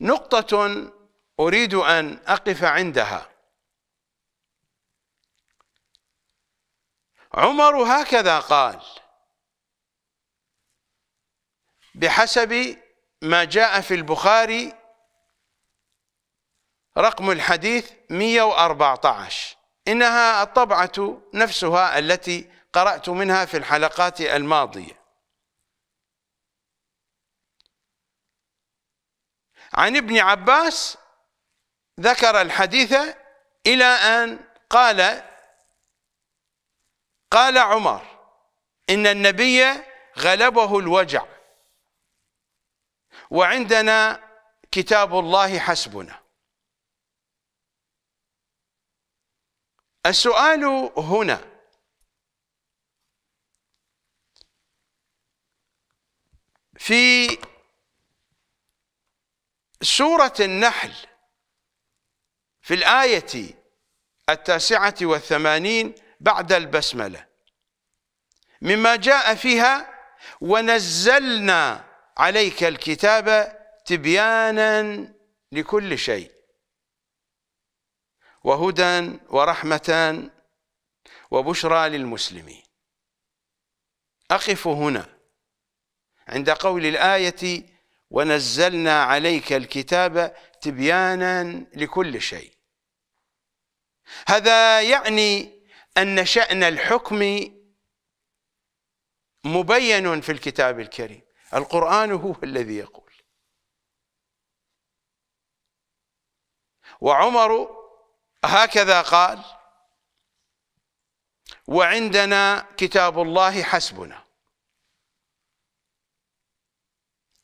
نقطة أريد أن أقف عندها عمر هكذا قال بحسب ما جاء في البخاري رقم الحديث 114 إنها الطبعة نفسها التي قرأت منها في الحلقات الماضية عن ابن عباس ذكر الحديث إلى أن قال قال عمر إن النبي غلبه الوجع وعندنا كتاب الله حسبنا السؤال هنا في سورة النحل في الآية التاسعة والثمانين بعد البسملة مما جاء فيها ونزلنا عليك الكتاب تبيانا لكل شيء وهدى ورحمة وبشرى للمسلمين أقف هنا عند قول الآية ونزلنا عليك الكتاب تبيانا لكل شيء هذا يعني أن شأن الحكم مبين في الكتاب الكريم القرآن هو الذي يقول وعمر هكذا قال وعندنا كتاب الله حسبنا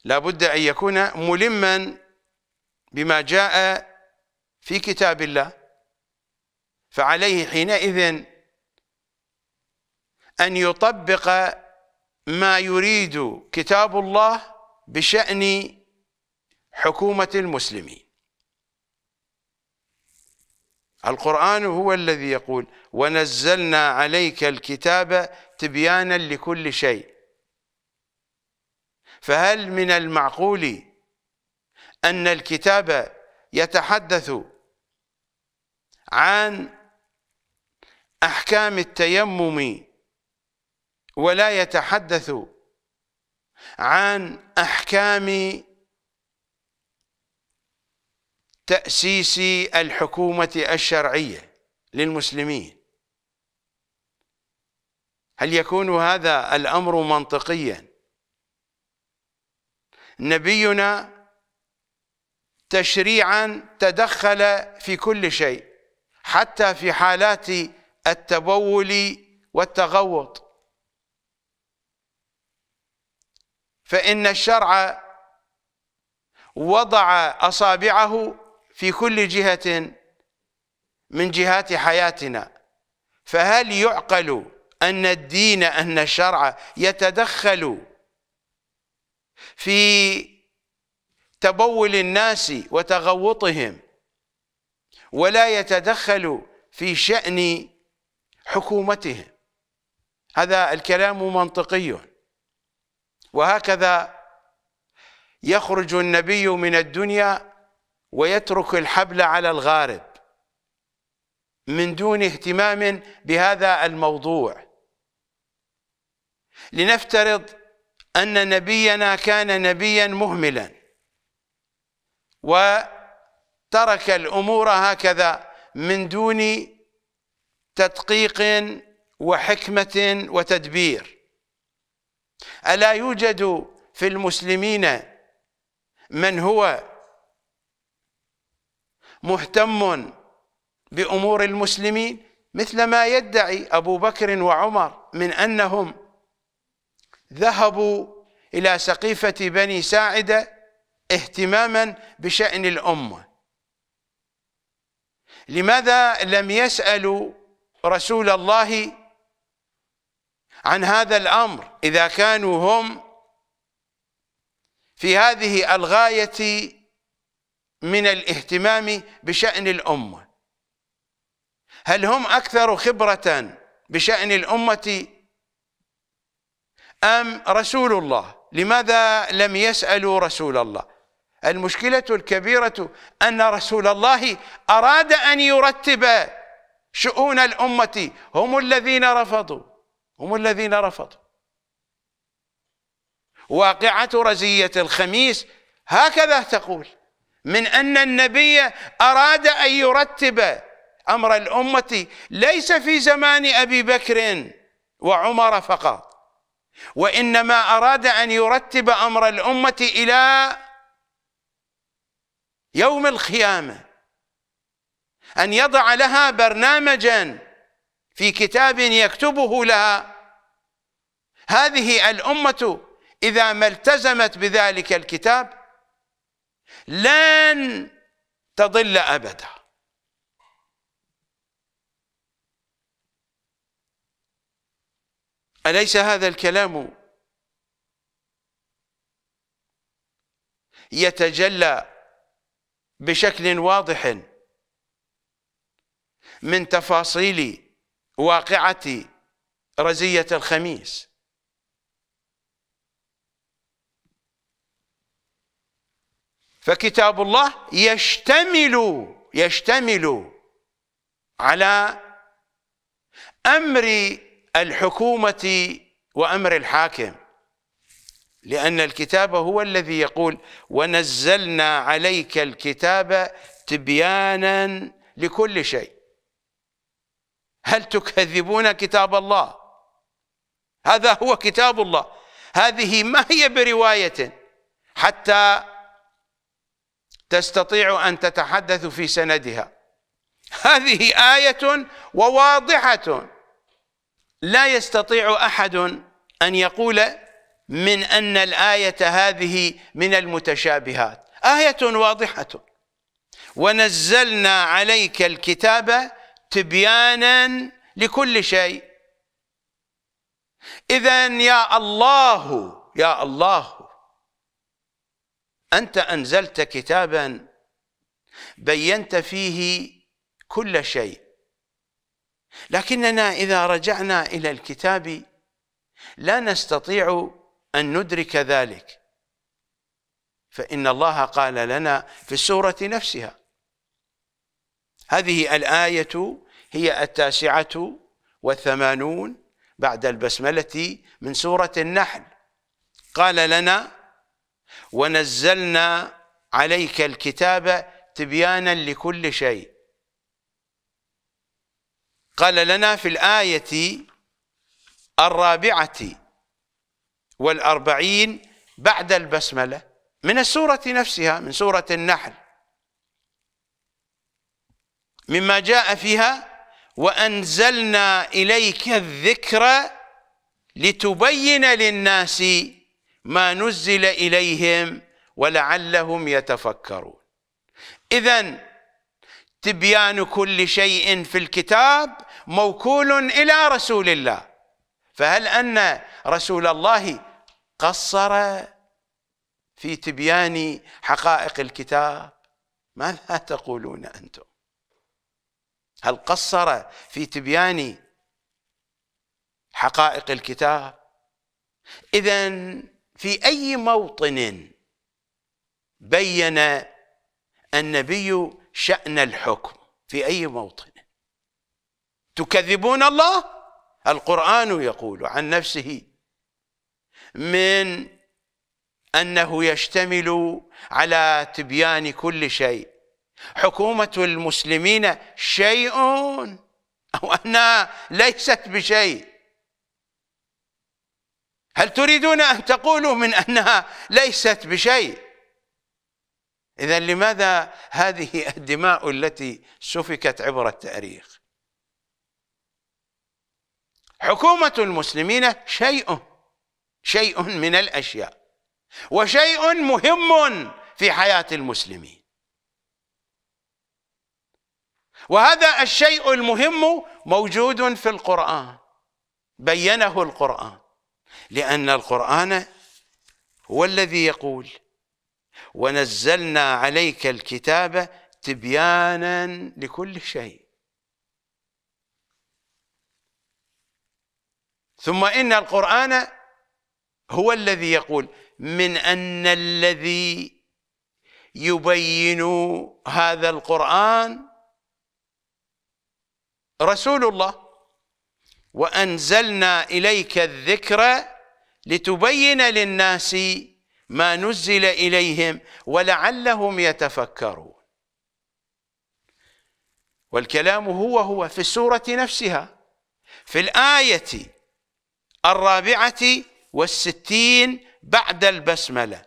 لا بد أن يكون ملما بما جاء في كتاب الله فعليه حينئذ أن يطبق ما يريد كتاب الله بشأن حكومة المسلمين القرآن هو الذي يقول ونزلنا عليك الكتاب تبيانا لكل شيء فهل من المعقول أن الكتاب يتحدث عن أحكام التيمم ولا يتحدث عن أحكام تأسيس الحكومة الشرعية للمسلمين هل يكون هذا الأمر منطقيا نبينا تشريعا تدخل في كل شيء حتى في حالات التبول والتغوط فإن الشرع وضع أصابعه في كل جهة من جهات حياتنا فهل يعقل أن الدين أن الشرع يتدخل في تبول الناس وتغوطهم ولا يتدخل في شأن حكومتهم هذا الكلام منطقي وهكذا يخرج النبي من الدنيا ويترك الحبل على الغارب من دون اهتمام بهذا الموضوع لنفترض أن نبينا كان نبيا مهملا وترك الأمور هكذا من دون تدقيق وحكمة وتدبير ألا يوجد في المسلمين من هو مهتم بأمور المسلمين مثل ما يدعي أبو بكر وعمر من أنهم ذهبوا إلى سقيفة بني ساعدة اهتماما بشأن الأمة لماذا لم يسألوا رسول الله عن هذا الأمر إذا كانوا هم في هذه الغاية من الاهتمام بشأن الأمة هل هم أكثر خبرة بشأن الأمة أم رسول الله لماذا لم يسألوا رسول الله المشكلة الكبيرة أن رسول الله أراد أن يرتب شؤون الأمة هم الذين رفضوا هم الذين رفضوا واقعة رزية الخميس هكذا تقول من أن النبي أراد أن يرتب أمر الأمة ليس في زمان أبي بكر وعمر فقط وانما اراد ان يرتب امر الامه الى يوم القيامه ان يضع لها برنامجا في كتاب يكتبه لها هذه الامه اذا ما التزمت بذلك الكتاب لن تضل ابدا أليس هذا الكلام يتجلى بشكل واضح من تفاصيل واقعة رزية الخميس فكتاب الله يشتمل يشتمل على أمر الحكومة وأمر الحاكم لأن الكتاب هو الذي يقول ونزلنا عليك الكتاب تبيانا لكل شيء هل تكذبون كتاب الله هذا هو كتاب الله هذه ما هي برواية حتى تستطيع أن تتحدث في سندها هذه آية وواضحة لا يستطيع أحد أن يقول من أن الآية هذه من المتشابهات آية واضحة ونزلنا عليك الكتاب تبيانا لكل شيء إذا يا الله يا الله أنت أنزلت كتابا بينت فيه كل شيء لكننا إذا رجعنا إلى الكتاب لا نستطيع أن ندرك ذلك فإن الله قال لنا في السورة نفسها هذه الآية هي التاسعة والثمانون بعد البسملة من سورة النحل قال لنا ونزلنا عليك الكتاب تبيانا لكل شيء قال لنا في الآية الرابعة والأربعين بعد البسملة من السورة نفسها من سورة النحل مما جاء فيها وأنزلنا إليك الذكر لتبين للناس ما نزل إليهم ولعلهم يتفكرون إذا تبيان كل شيء في الكتاب موكول إلى رسول الله فهل أن رسول الله قصر في تبيان حقائق الكتاب ماذا تقولون أنتم هل قصر في تبيان حقائق الكتاب إذا في أي موطن بين النبي شأن الحكم في أي موطن تكذبون الله القرآن يقول عن نفسه من أنه يشتمل على تبيان كل شيء حكومة المسلمين شيء أو أنها ليست بشيء هل تريدون أن تقولوا من أنها ليست بشيء إذا لماذا هذه الدماء التي سفكت عبر التاريخ حكومة المسلمين شيء شيء من الأشياء وشيء مهم في حياة المسلمين وهذا الشيء المهم موجود في القرآن بينه القرآن لأن القرآن هو الذي يقول ونزلنا عليك الكتاب تبيانا لكل شيء ثم إن القرآن هو الذي يقول من أن الذي يبين هذا القرآن رسول الله وأنزلنا إليك الذكر لتبين للناس ما نزل إليهم ولعلهم يتفكرون والكلام هو هو في السورة نفسها في الآية الرابعة والستين بعد البسملة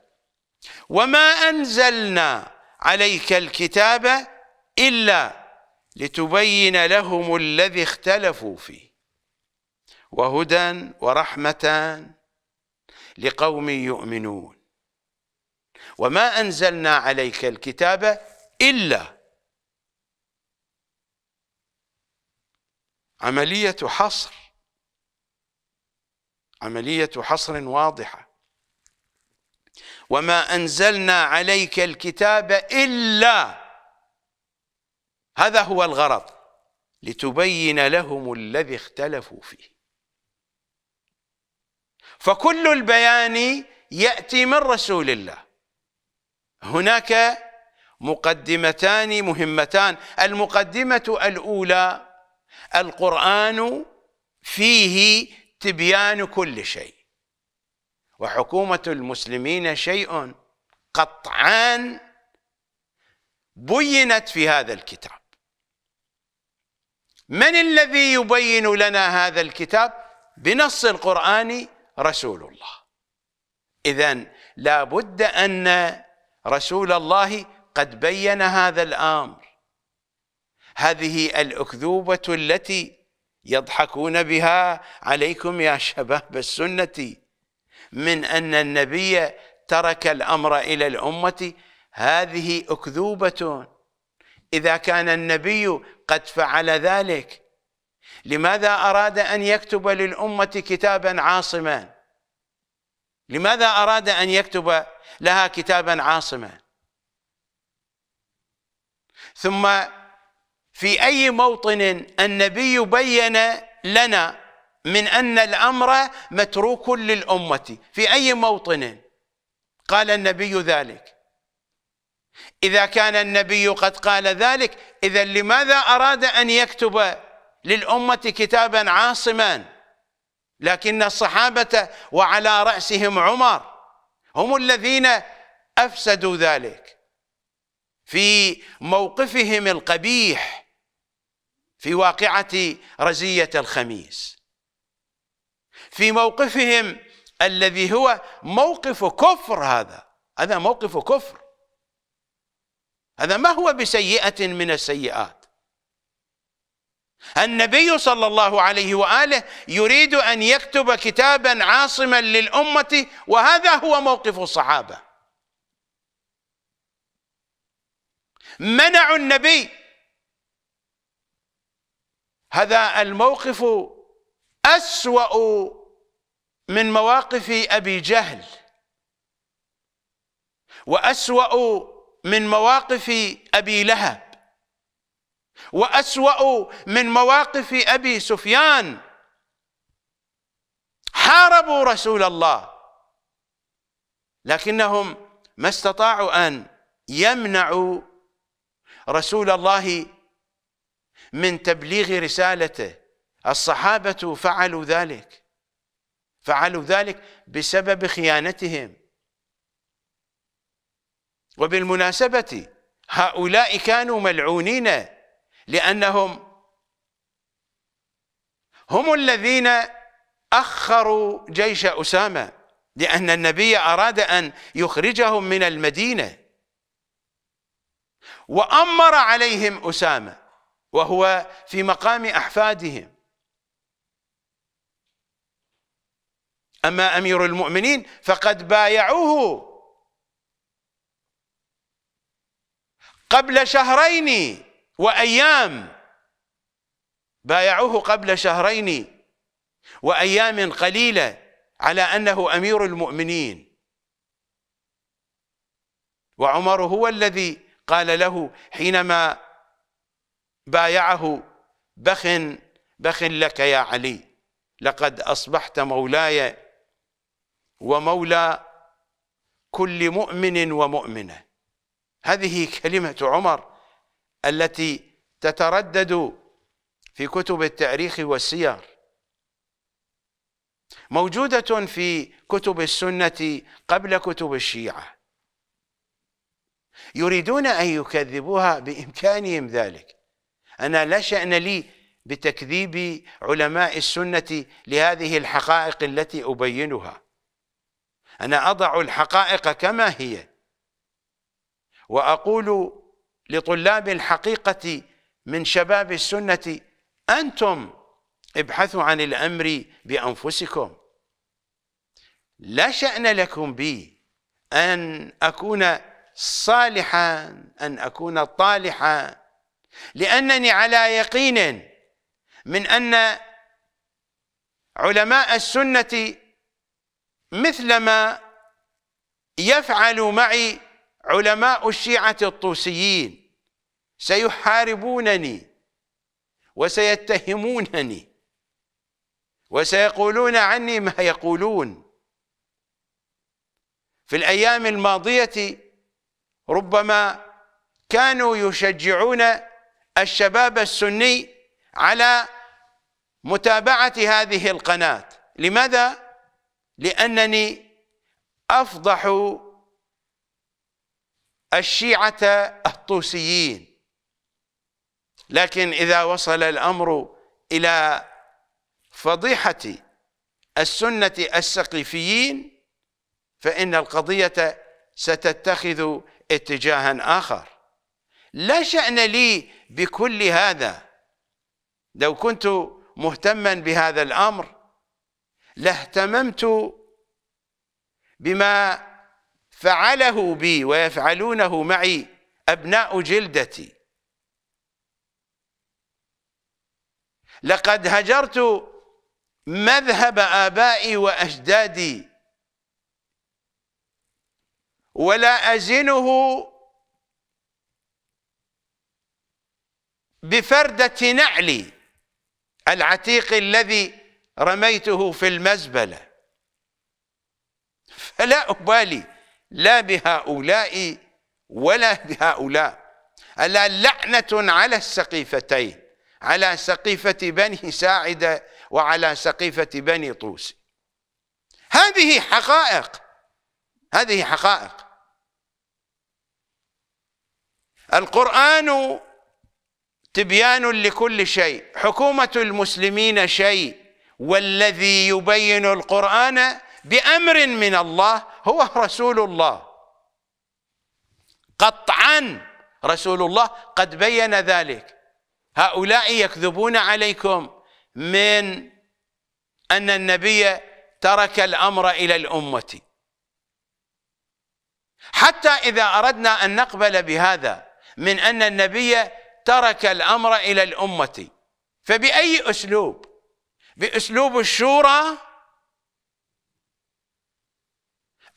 وما أنزلنا عليك الكتاب إلا لتبين لهم الذي اختلفوا فيه وهدى ورحمة لقوم يؤمنون وما أنزلنا عليك الكتاب إلا عملية حصر عملية حصر واضحة وما أنزلنا عليك الكتاب إلا هذا هو الغرض لتبين لهم الذي اختلفوا فيه فكل البيان يأتي من رسول الله هناك مقدمتان مهمتان المقدمة الأولى القرآن فيه تبيان كل شيء وحكومة المسلمين شيء قطعا بينت في هذا الكتاب من الذي يبين لنا هذا الكتاب بنص القرآن رسول الله إذا لابد أن رسول الله قد بين هذا الأمر هذه الأكذوبة التي يضحكون بها عليكم يا شباب السنة من أن النبي ترك الأمر إلى الأمة هذه أكذوبة إذا كان النبي قد فعل ذلك لماذا أراد أن يكتب للأمة كتابا عاصما لماذا أراد أن يكتب لها كتابا عاصما ثم في أي موطن النبي بين لنا من أن الأمر متروك للأمة في أي موطن قال النبي ذلك إذا كان النبي قد قال ذلك إذا لماذا أراد أن يكتب للأمة كتابا عاصما لكن الصحابة وعلى رأسهم عمر هم الذين أفسدوا ذلك في موقفهم القبيح في واقعة رزية الخميس في موقفهم الذي هو موقف كفر هذا هذا موقف كفر هذا ما هو بسيئة من السيئات النبي صلى الله عليه وآله يريد أن يكتب كتابا عاصما للأمة وهذا هو موقف الصحابة منعوا النبي هذا الموقف أسوأ من مواقف أبي جهل وأسوأ من مواقف أبي لهب وأسوأ من مواقف أبي سفيان حاربوا رسول الله لكنهم ما استطاعوا أن يمنعوا رسول الله من تبليغ رسالته الصحابة فعلوا ذلك فعلوا ذلك بسبب خيانتهم وبالمناسبة هؤلاء كانوا ملعونين لأنهم هم الذين أخروا جيش أسامة لأن النبي أراد أن يخرجهم من المدينة وأمر عليهم أسامة وهو في مقام أحفادهم أما أمير المؤمنين فقد بايعوه قبل شهرين وأيام بايعوه قبل شهرين وأيام قليلة على أنه أمير المؤمنين وعمر هو الذي قال له حينما بايعه بخ بخ لك يا علي لقد أصبحت مولاي ومولى كل مؤمن ومؤمنة هذه كلمة عمر التي تتردد في كتب التاريخ والسير موجودة في كتب السنة قبل كتب الشيعة يريدون أن يكذبوها بإمكانهم ذلك أنا لا شأن لي بتكذيب علماء السنة لهذه الحقائق التي أبينها أنا أضع الحقائق كما هي وأقول لطلاب الحقيقة من شباب السنة أنتم ابحثوا عن الأمر بأنفسكم لا شأن لكم بي أن أكون صالحا أن أكون طالحا لأنني على يقين من أن علماء السنة مثلما يفعل معي علماء الشيعة الطوسيين سيحاربونني وسيتهمونني وسيقولون عني ما يقولون في الأيام الماضية ربما كانوا يشجعون الشباب السني على متابعة هذه القناة لماذا؟ لأنني أفضح الشيعة الطوسيين لكن إذا وصل الأمر إلى فضيحة السنة السقيفيين فإن القضية ستتخذ اتجاها آخر لا شأن لي بكل هذا لو كنت مهتما بهذا الأمر لاهتممت بما فعله بي ويفعلونه معي أبناء جلدتي لقد هجرت مذهب آبائي وأجدادي ولا أزنه بفردة نعلي العتيق الذي رميته في المزبلة فلا أبالي لا بهؤلاء ولا بهؤلاء ألا لعنة على السقيفتين على سقيفة بني ساعدة وعلى سقيفة بني طوس هذه حقائق هذه حقائق القرآن تبيان لكل شيء حكومة المسلمين شيء والذي يبين القرآن بأمر من الله هو رسول الله قطعا رسول الله قد بين ذلك هؤلاء يكذبون عليكم من أن النبي ترك الأمر إلى الأمة حتى إذا أردنا أن نقبل بهذا من أن النبي ترك الأمر إلى الأمة فبأي أسلوب بأسلوب الشورى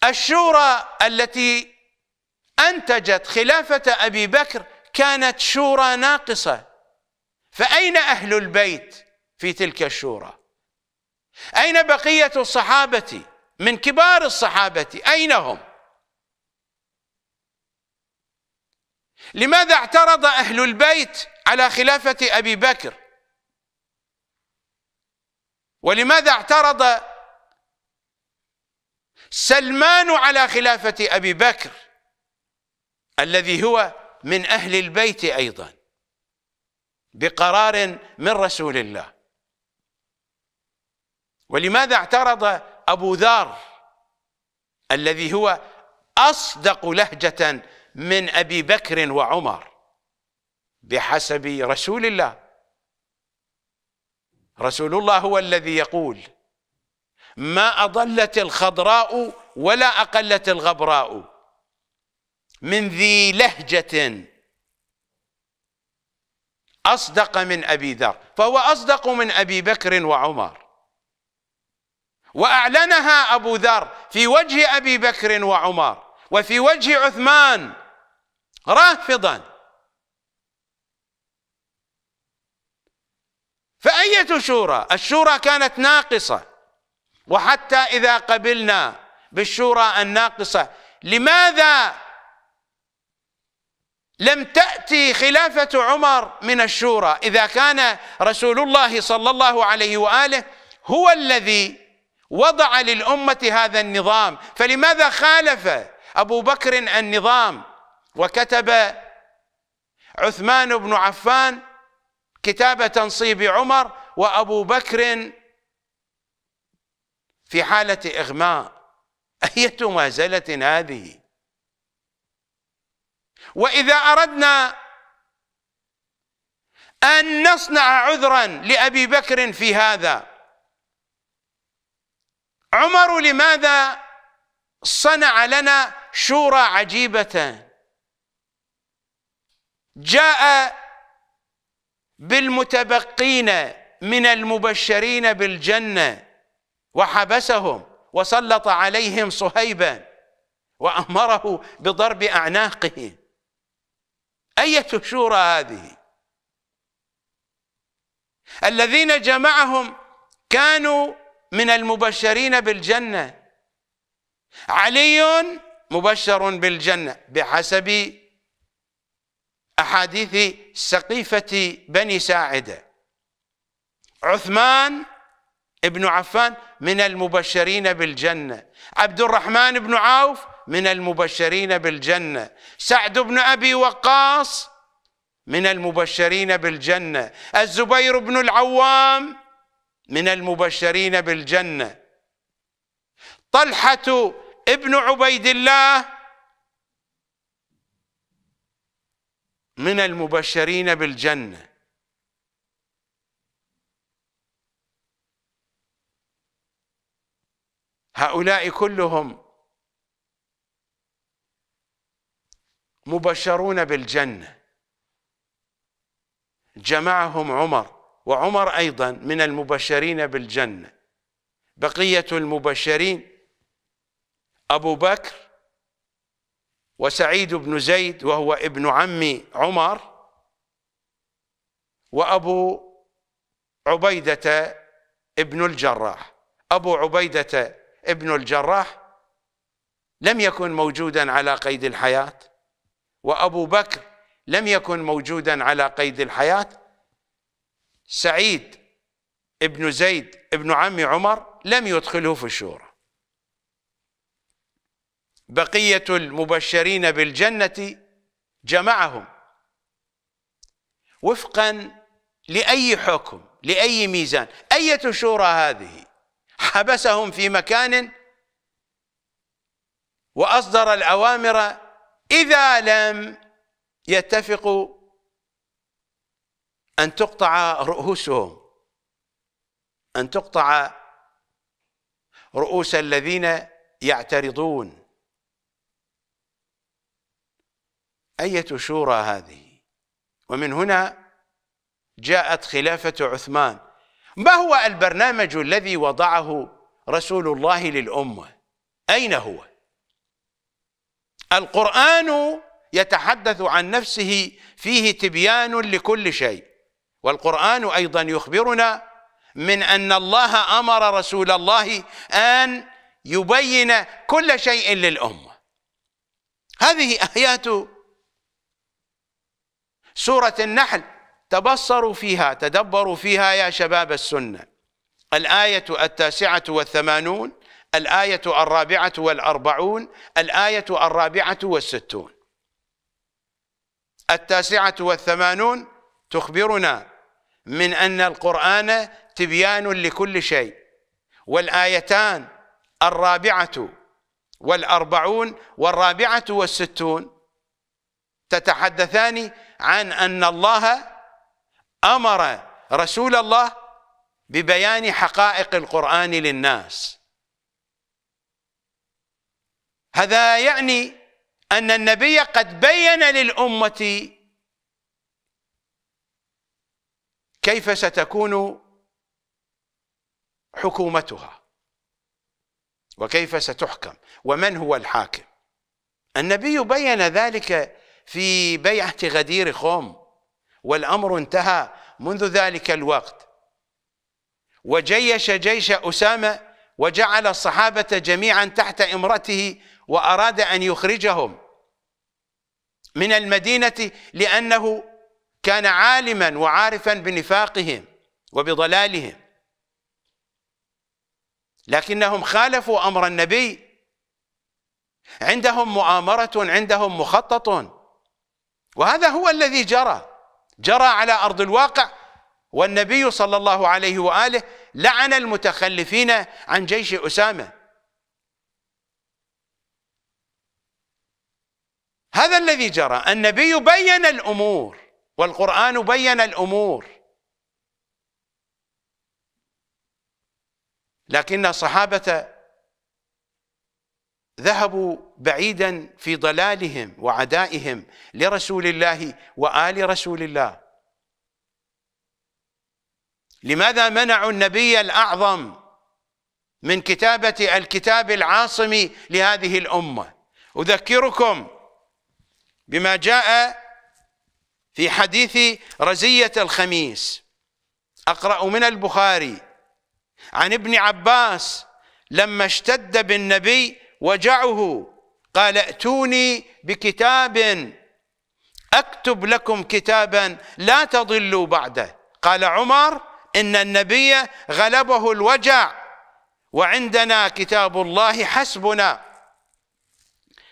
الشورى التي أنتجت خلافة أبي بكر كانت شورى ناقصة فأين أهل البيت في تلك الشورى أين بقية الصحابة من كبار الصحابة أين هم لماذا اعترض أهل البيت على خلافة أبي بكر ولماذا اعترض سلمان على خلافة أبي بكر الذي هو من أهل البيت أيضا بقرار من رسول الله ولماذا اعترض أبو ذر الذي هو أصدق لهجة من ابي بكر وعمر بحسب رسول الله رسول الله هو الذي يقول ما اضلت الخضراء ولا اقلت الغبراء من ذي لهجه اصدق من ابي ذر فهو اصدق من ابي بكر وعمر واعلنها ابو ذر في وجه ابي بكر وعمر وفي وجه عثمان رافضا فأية شورى الشورى كانت ناقصة وحتى إذا قبلنا بالشورى الناقصة لماذا لم تأتي خلافة عمر من الشورى إذا كان رسول الله صلى الله عليه وآله هو الذي وضع للأمة هذا النظام فلماذا خالف أبو بكر النظام وكتب عثمان بن عفان كتاب تنصيب عمر وأبو بكر في حالة إغماء أية مازلة هذه وإذا أردنا أن نصنع عذرا لأبي بكر في هذا عمر لماذا صنع لنا شورى عجيبة جاء بالمتبقين من المبشرين بالجنة وحبسهم وسلط عليهم صهيبا وأمره بضرب أعناقه أية شورى هذه الذين جمعهم كانوا من المبشرين بالجنة علي مبشر بالجنة بحسب أحاديث سقيفة بني ساعدة عثمان ابن عفان من المبشرين بالجنة عبد الرحمن بن عوف من المبشرين بالجنة سعد بن أبي وقاص من المبشرين بالجنة الزبير بن العوام من المبشرين بالجنة طلحة ابن عبيد الله من المبشرين بالجنة هؤلاء كلهم مبشرون بالجنة جمعهم عمر وعمر أيضا من المبشرين بالجنة بقية المبشرين أبو بكر وسعيد بن زيد وهو ابن عم عمر وأبو عبيدة ابن الجراح أبو عبيدة ابن الجراح لم يكن موجودا على قيد الحياة وأبو بكر لم يكن موجودا على قيد الحياة سعيد ابن زيد ابن عم عمر لم يدخله في الشورى بقية المبشرين بالجنة جمعهم وفقا لأي حكم لأي ميزان أية شورى هذه حبسهم في مكان وأصدر الأوامر إذا لم يتفقوا أن تقطع رؤوسهم أن تقطع رؤوس الذين يعترضون أية شورى هذه ومن هنا جاءت خلافة عثمان ما هو البرنامج الذي وضعه رسول الله للأمة أين هو القرآن يتحدث عن نفسه فيه تبيان لكل شيء والقرآن أيضا يخبرنا من أن الله أمر رسول الله أن يبين كل شيء للأمة هذه آيات سورة النحل تبصروا فيها تدبروا فيها يا شباب السنة الآية التاسعة والثمانون الآية الرابعة والأربعون الآية الرابعة والستون التاسعة والثمانون تخبرنا من أن القرآن تبيان لكل شيء والآيتان الرابعة والأربعون والرابعة والستون تتحدثان عن أن الله أمر رسول الله ببيان حقائق القرآن للناس هذا يعني أن النبي قد بين للأمة كيف ستكون حكومتها وكيف ستحكم ومن هو الحاكم النبي بين ذلك في بيعة غدير خوم والأمر انتهى منذ ذلك الوقت وجيش جيش أسامة وجعل الصحابة جميعا تحت إمرته وأراد أن يخرجهم من المدينة لأنه كان عالما وعارفا بنفاقهم وبضلالهم لكنهم خالفوا أمر النبي عندهم مؤامرة عندهم مخطط وهذا هو الذي جرى جرى على أرض الواقع والنبي صلى الله عليه وآله لعن المتخلفين عن جيش أسامة هذا الذي جرى النبي بين الأمور والقرآن بين الأمور لكن الصحابة ذهبوا بعيدا في ضلالهم وعدائهم لرسول الله وآل رسول الله لماذا منعوا النبي الأعظم من كتابة الكتاب العاصم لهذه الأمة أذكركم بما جاء في حديث رزية الخميس أقرأ من البخاري عن ابن عباس لما اشتد بالنبي وجعه قال ائتوني بكتاب اكتب لكم كتابا لا تضلوا بعده قال عمر ان النبي غلبه الوجع وعندنا كتاب الله حسبنا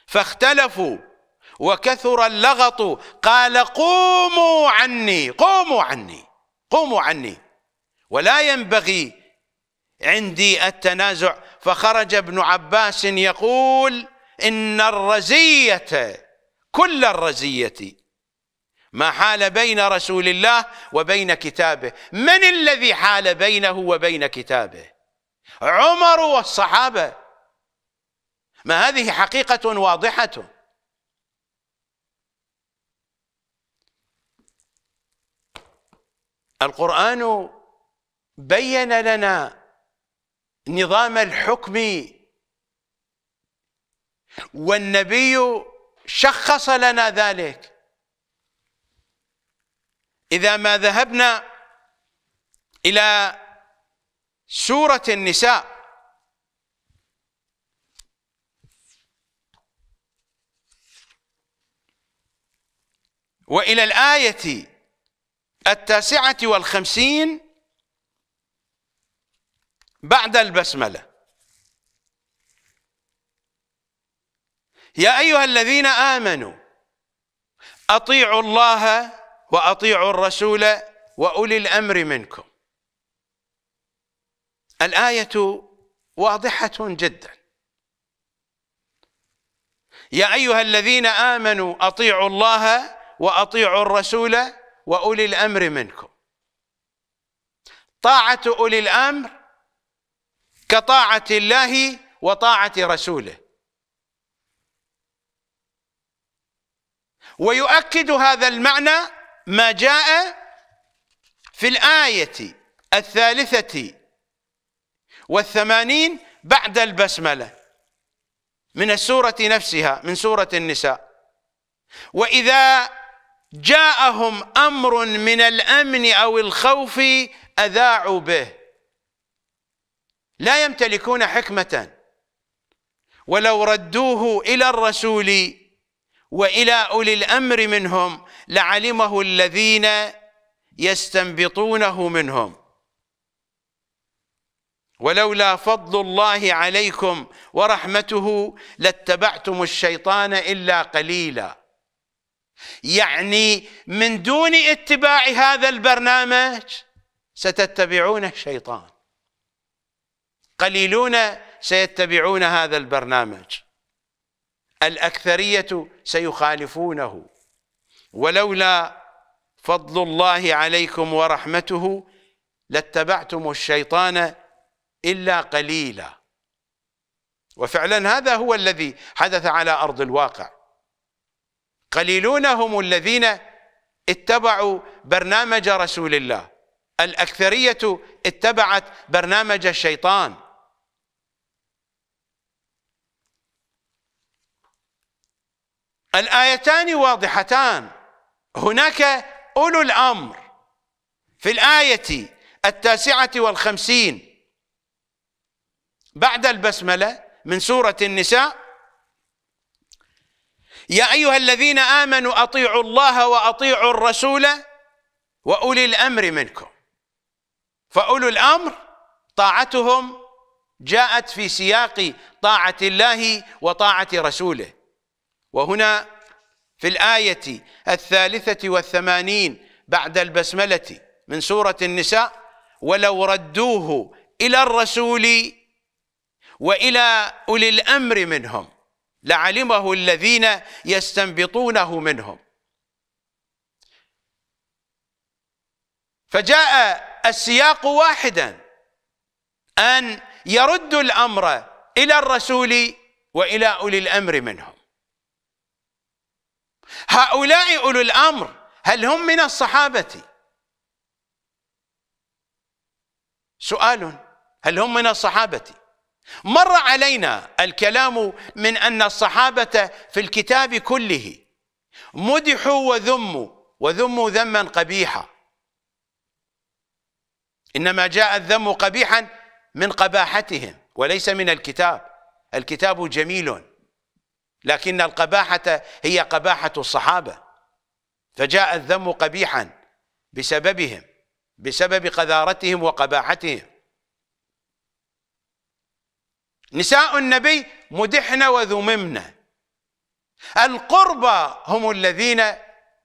فاختلفوا وكثر اللغط قال قوموا عني قوموا عني قوموا عني ولا ينبغي عندي التنازع فخرج ابن عباس يقول إن الرزية كل الرزية ما حال بين رسول الله وبين كتابه من الذي حال بينه وبين كتابه عمر والصحابة ما هذه حقيقة واضحة القرآن بين لنا نظام الحكم والنبي شخص لنا ذلك إذا ما ذهبنا إلى سورة النساء وإلى الآية التاسعة والخمسين بعد البسملة يا أيها الذين آمنوا أطيعوا الله وأطيعوا الرسول وأولي الأمر منكم الآية واضحة جدا يا أيها الذين آمنوا أطيعوا الله وأطيعوا الرسول وأولي الأمر منكم طاعة أولي الأمر كطاعة الله وطاعة رسوله ويؤكد هذا المعنى ما جاء في الآية الثالثة والثمانين بعد البسملة من السورة نفسها من سورة النساء وإذا جاءهم أمر من الأمن أو الخوف أذاعوا به لا يمتلكون حكمة ولو ردوه إلى الرسول وإلى أولي الأمر منهم لعلمه الذين يستنبطونه منهم ولولا فضل الله عليكم ورحمته لاتبعتم الشيطان إلا قليلا يعني من دون اتباع هذا البرنامج ستتبعون الشيطان قليلون سيتبعون هذا البرنامج الأكثرية سيخالفونه ولولا فضل الله عليكم ورحمته لاتبعتم الشيطان إلا قليلا وفعلا هذا هو الذي حدث على أرض الواقع قليلون هم الذين اتبعوا برنامج رسول الله الأكثرية اتبعت برنامج الشيطان الآيتان واضحتان هناك أولو الأمر في الآية التاسعة والخمسين بعد البسملة من سورة النساء يا أيها الذين آمنوا أطيعوا الله وأطيعوا الرسول وأولي الأمر منكم فأولو الأمر طاعتهم جاءت في سياق طاعة الله وطاعة رسوله وهنا في الآية الثالثة والثمانين بعد البسملة من سورة النساء ولو ردوه إلى الرسول وإلى أولي الأمر منهم لعلمه الذين يستنبطونه منهم فجاء السياق واحدا أن يرد الأمر إلى الرسول وإلى أولي الأمر منهم هؤلاء أولو الأمر هل هم من الصحابة سؤال هل هم من الصحابة مر علينا الكلام من أن الصحابة في الكتاب كله مدحوا وذموا وذموا ذما قبيحا إنما جاء الذم قبيحا من قباحتهم وليس من الكتاب الكتاب جميل لكن القباحة هي قباحة الصحابة فجاء الذم قبيحا بسببهم بسبب قذارتهم وقباحتهم نساء النبي مدحن وذممن القربى هم الذين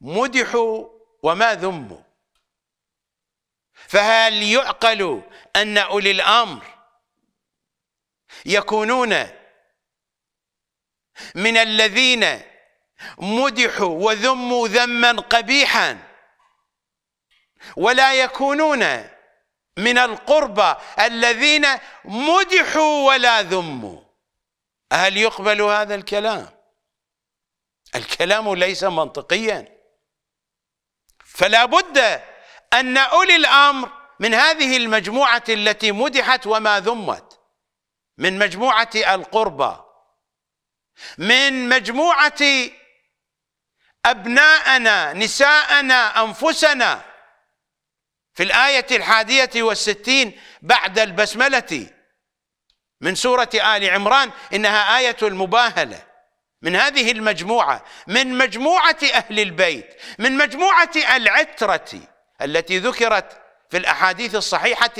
مدحوا وما ذموا فهل يعقل أن أولي الأمر يكونون من الذين مدحوا وذموا ذما قبيحا ولا يكونون من القربى الذين مدحوا ولا ذموا هل يقبل هذا الكلام الكلام ليس منطقيا فلا بد أن أولي الأمر من هذه المجموعة التي مدحت وما ذمت من مجموعة القربى من مجموعة أبناءنا نساءنا أنفسنا في الآية الحادية والستين بعد البسملة من سورة آل عمران إنها آية المباهلة من هذه المجموعة من مجموعة أهل البيت من مجموعة العترة التي ذكرت في الأحاديث الصحيحة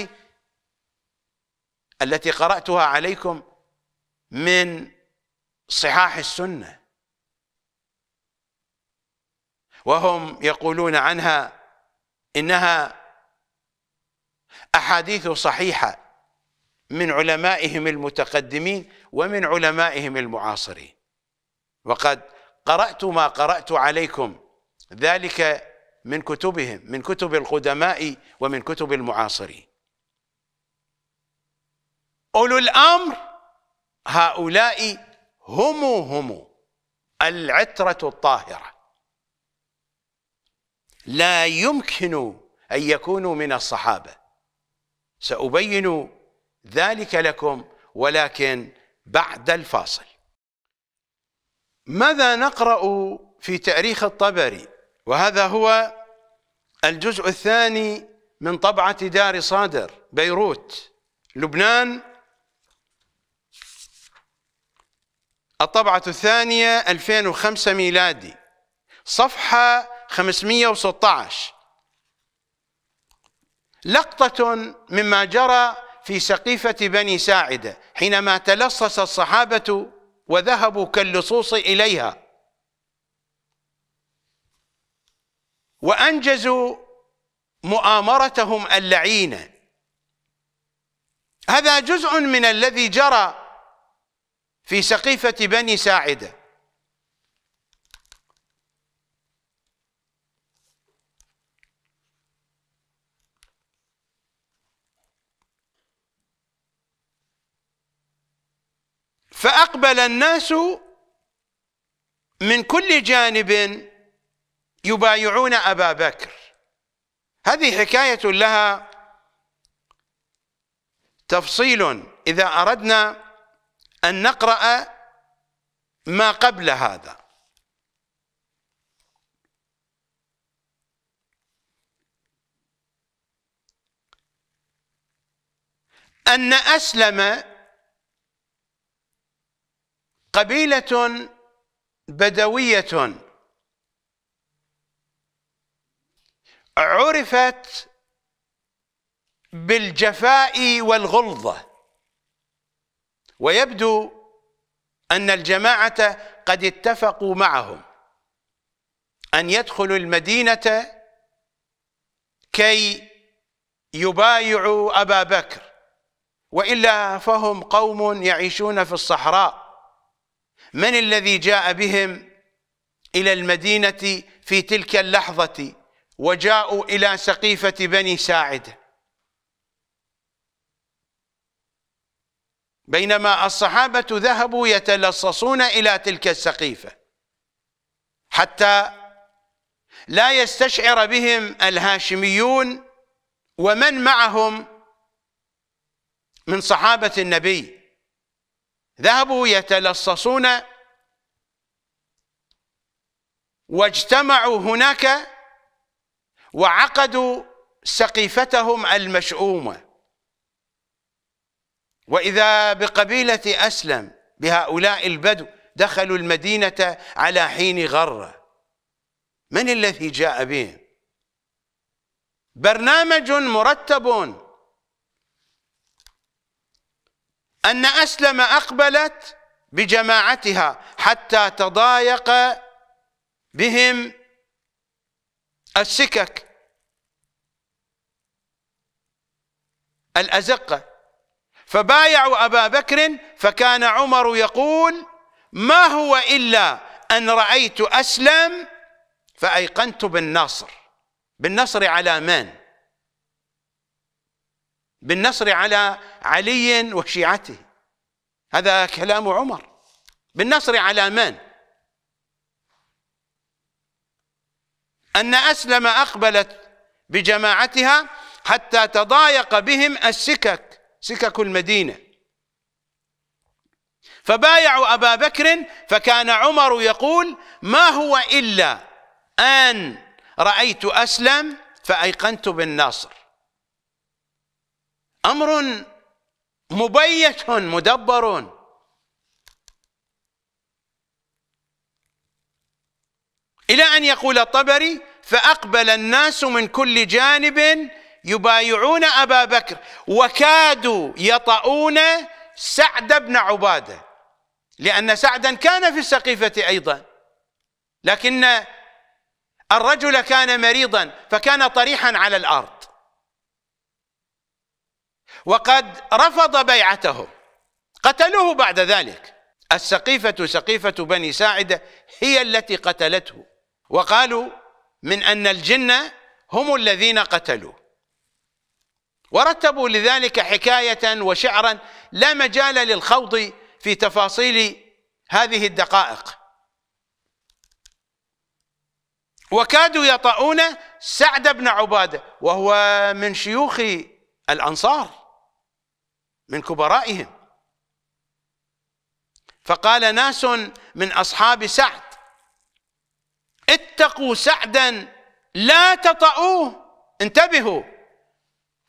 التي قرأتها عليكم من صحاح السنه وهم يقولون عنها انها احاديث صحيحه من علمائهم المتقدمين ومن علمائهم المعاصرين وقد قرات ما قرات عليكم ذلك من كتبهم من كتب القدماء ومن كتب المعاصرين اولو الامر هؤلاء هم هم العترة الطاهرة لا يمكن أن يكونوا من الصحابة سأبين ذلك لكم ولكن بعد الفاصل ماذا نقرأ في تاريخ الطبري وهذا هو الجزء الثاني من طبعة دار صادر بيروت لبنان الطبعة الثانية 2005 ميلادي صفحة 516 لقطة مما جرى في سقيفة بني ساعدة حينما تلصص الصحابة وذهبوا كاللصوص إليها وأنجزوا مؤامرتهم اللعينة هذا جزء من الذي جرى في سقيفة بني ساعدة فأقبل الناس من كل جانب يبايعون أبا بكر هذه حكاية لها تفصيل إذا أردنا أن نقرأ ما قبل هذا أن أسلم قبيلة بدوية عرفت بالجفاء والغلظه ويبدو أن الجماعة قد اتفقوا معهم أن يدخلوا المدينة كي يبايعوا أبا بكر وإلا فهم قوم يعيشون في الصحراء من الذي جاء بهم إلى المدينة في تلك اللحظة وجاءوا إلى سقيفة بني ساعده بينما الصحابة ذهبوا يتلصصون إلى تلك السقيفة حتى لا يستشعر بهم الهاشميون ومن معهم من صحابة النبي ذهبوا يتلصصون واجتمعوا هناك وعقدوا سقيفتهم المشؤومه وإذا بقبيلة أسلم بهؤلاء البدو دخلوا المدينة على حين غرة من الذي جاء بهم برنامج مرتب أن أسلم أقبلت بجماعتها حتى تضايق بهم السكك الأزقة فبايعوا أبا بكر فكان عمر يقول ما هو إلا أن رأيت أسلم فأيقنت بالنصر بالنصر على من؟ بالنصر على علي وشيعته هذا كلام عمر بالنصر على من؟ أن أسلم أقبلت بجماعتها حتى تضايق بهم السكك سكك المدينة فبايعوا أبا بكر فكان عمر يقول ما هو إلا أن رأيت أسلم فأيقنت بالنصر أمر مبيت مدبر إلى أن يقول الطبري فأقبل الناس من كل جانب يبايعون ابا بكر وكادوا يطؤون سعد بن عباده لان سعدا كان في السقيفه ايضا لكن الرجل كان مريضا فكان طريحا على الارض وقد رفض بيعته قتلوه بعد ذلك السقيفه سقيفه بني ساعده هي التي قتلته وقالوا من ان الجن هم الذين قتلوه ورتبوا لذلك حكاية وشعرا لا مجال للخوض في تفاصيل هذه الدقائق وكادوا يطؤون سعد بن عبادة وهو من شيوخ الأنصار من كبرائهم فقال ناس من أصحاب سعد اتقوا سعدا لا تطؤوه انتبهوا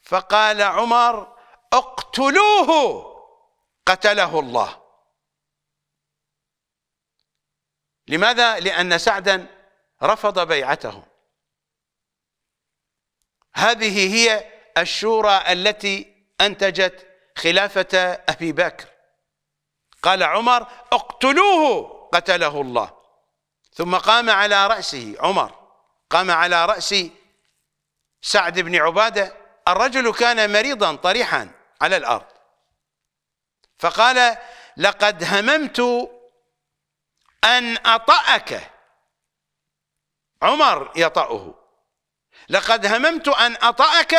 فقال عمر اقتلوه قتله الله لماذا؟ لأن سعدا رفض بيعته هذه هي الشورى التي أنتجت خلافة أبي بكر قال عمر اقتلوه قتله الله ثم قام على رأسه عمر قام على رأس سعد بن عبادة الرجل كان مريضا طريحا على الأرض فقال لقد هممت أن أطأك عمر يطأه لقد هممت أن أطأك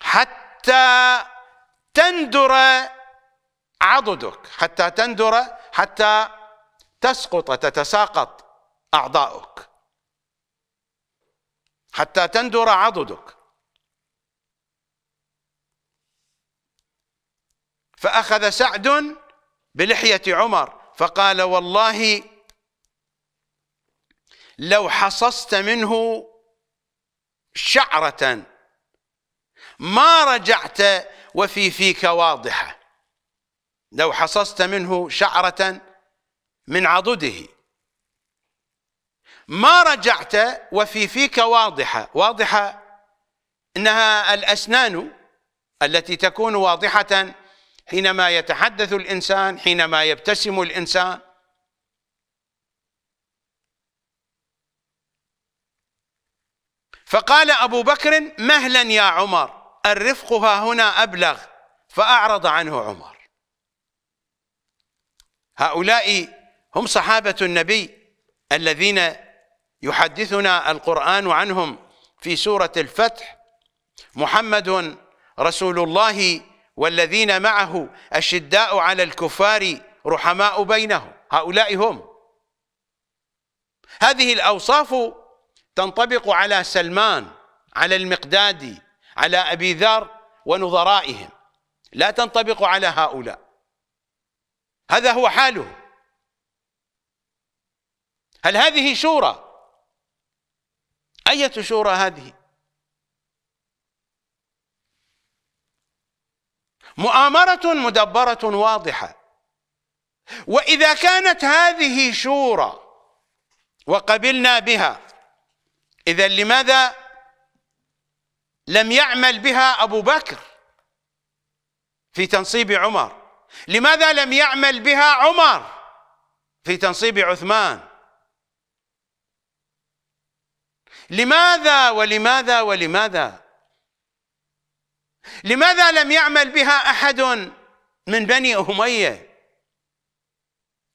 حتى تندر عضدك حتى تندر حتى تسقط تتساقط أعضاؤك حتى تندر عضدك فأخذ سعد بلحية عمر فقال والله لو حصصت منه شعرة ما رجعت وفي فيك واضحة لو حصصت منه شعرة من عضده ما رجعت وفي فيك واضحة واضحة إنها الأسنان التي تكون واضحة حينما يتحدث الانسان حينما يبتسم الانسان فقال ابو بكر مهلا يا عمر الرفق ها هنا ابلغ فاعرض عنه عمر هؤلاء هم صحابه النبي الذين يحدثنا القران عنهم في سوره الفتح محمد رسول الله والذين معه أشداء على الكفار رحماء بينهم هؤلاء هم هذه الأوصاف تنطبق على سلمان على المقدادي على أبي ذر ونظرائهم لا تنطبق على هؤلاء هذا هو حاله هل هذه شورى أية شورى هذه مؤامرة مدبرة واضحة وإذا كانت هذه شورى وقبلنا بها إذا لماذا لم يعمل بها أبو بكر في تنصيب عمر لماذا لم يعمل بها عمر في تنصيب عثمان لماذا ولماذا ولماذا لماذا لم يعمل بها احد من بني اميه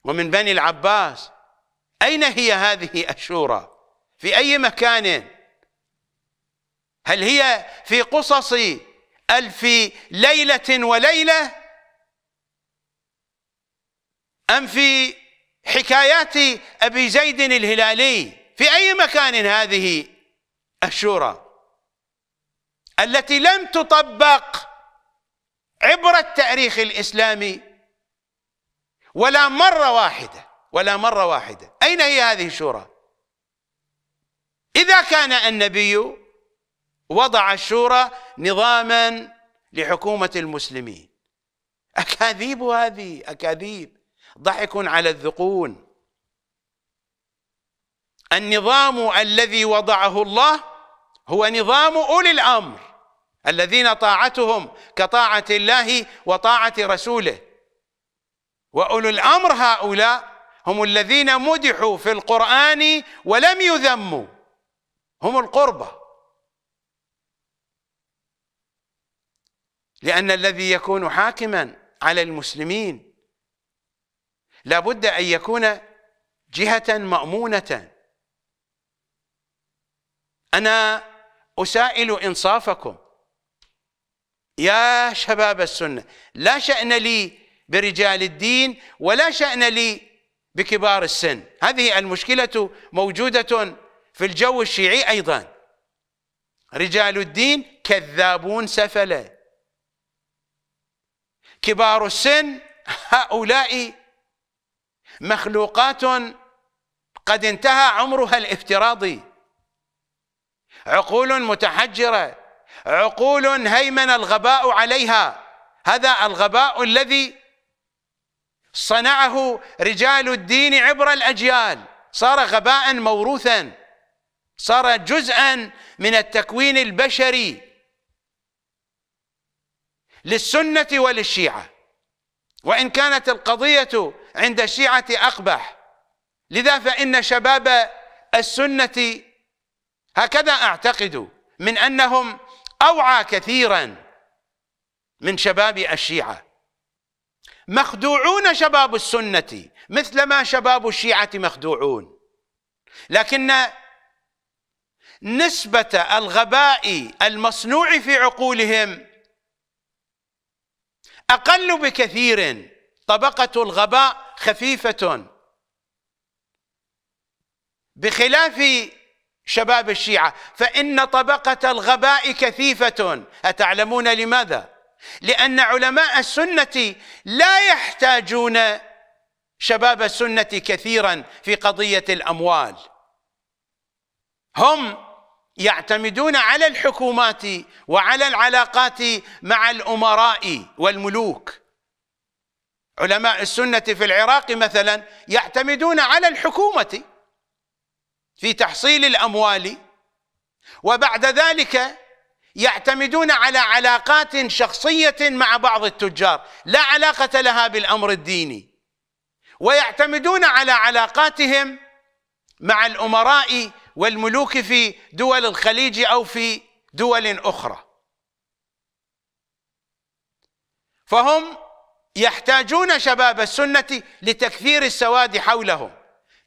ومن بني العباس اين هي هذه الشورى في اي مكان هل هي في قصص الف ليله وليله ام في حكايات ابي زيد الهلالي في اي مكان هذه الشورى التي لم تطبق عبر التاريخ الاسلامي ولا مره واحده ولا مره واحده اين هي هذه الشورى اذا كان النبي وضع الشورى نظاما لحكومه المسلمين اكاذيب هذه اكاذيب ضحك على الذقون النظام الذي وضعه الله هو نظام اولي الامر الذين طاعتهم كطاعة الله وطاعة رسوله وأولو الأمر هؤلاء هم الذين مدحوا في القرآن ولم يذموا هم القربة لأن الذي يكون حاكما على المسلمين لابد أن يكون جهة مأمونة أنا أسائل إنصافكم يا شباب السنة لا شأن لي برجال الدين ولا شأن لي بكبار السن هذه المشكلة موجودة في الجو الشيعي أيضا رجال الدين كذابون سفلة كبار السن هؤلاء مخلوقات قد انتهى عمرها الافتراضي عقول متحجره عقول هيمن الغباء عليها هذا الغباء الذي صنعه رجال الدين عبر الاجيال صار غباء موروثا صار جزءا من التكوين البشري للسنه وللشيعه وان كانت القضيه عند الشيعه اقبح لذا فان شباب السنه هكذا اعتقد من انهم أوعى كثيرا من شباب الشيعة مخدوعون شباب السنة مثلما شباب الشيعة مخدوعون لكن نسبة الغباء المصنوع في عقولهم أقل بكثير طبقة الغباء خفيفة بخلاف شباب الشيعة فإن طبقة الغباء كثيفة أتعلمون لماذا؟ لأن علماء السنة لا يحتاجون شباب السنة كثيرا في قضية الأموال هم يعتمدون على الحكومات وعلى العلاقات مع الأمراء والملوك علماء السنة في العراق مثلا يعتمدون على الحكومة في تحصيل الاموال وبعد ذلك يعتمدون على علاقات شخصيه مع بعض التجار لا علاقه لها بالامر الديني ويعتمدون على علاقاتهم مع الامراء والملوك في دول الخليج او في دول اخرى فهم يحتاجون شباب السنه لتكثير السواد حولهم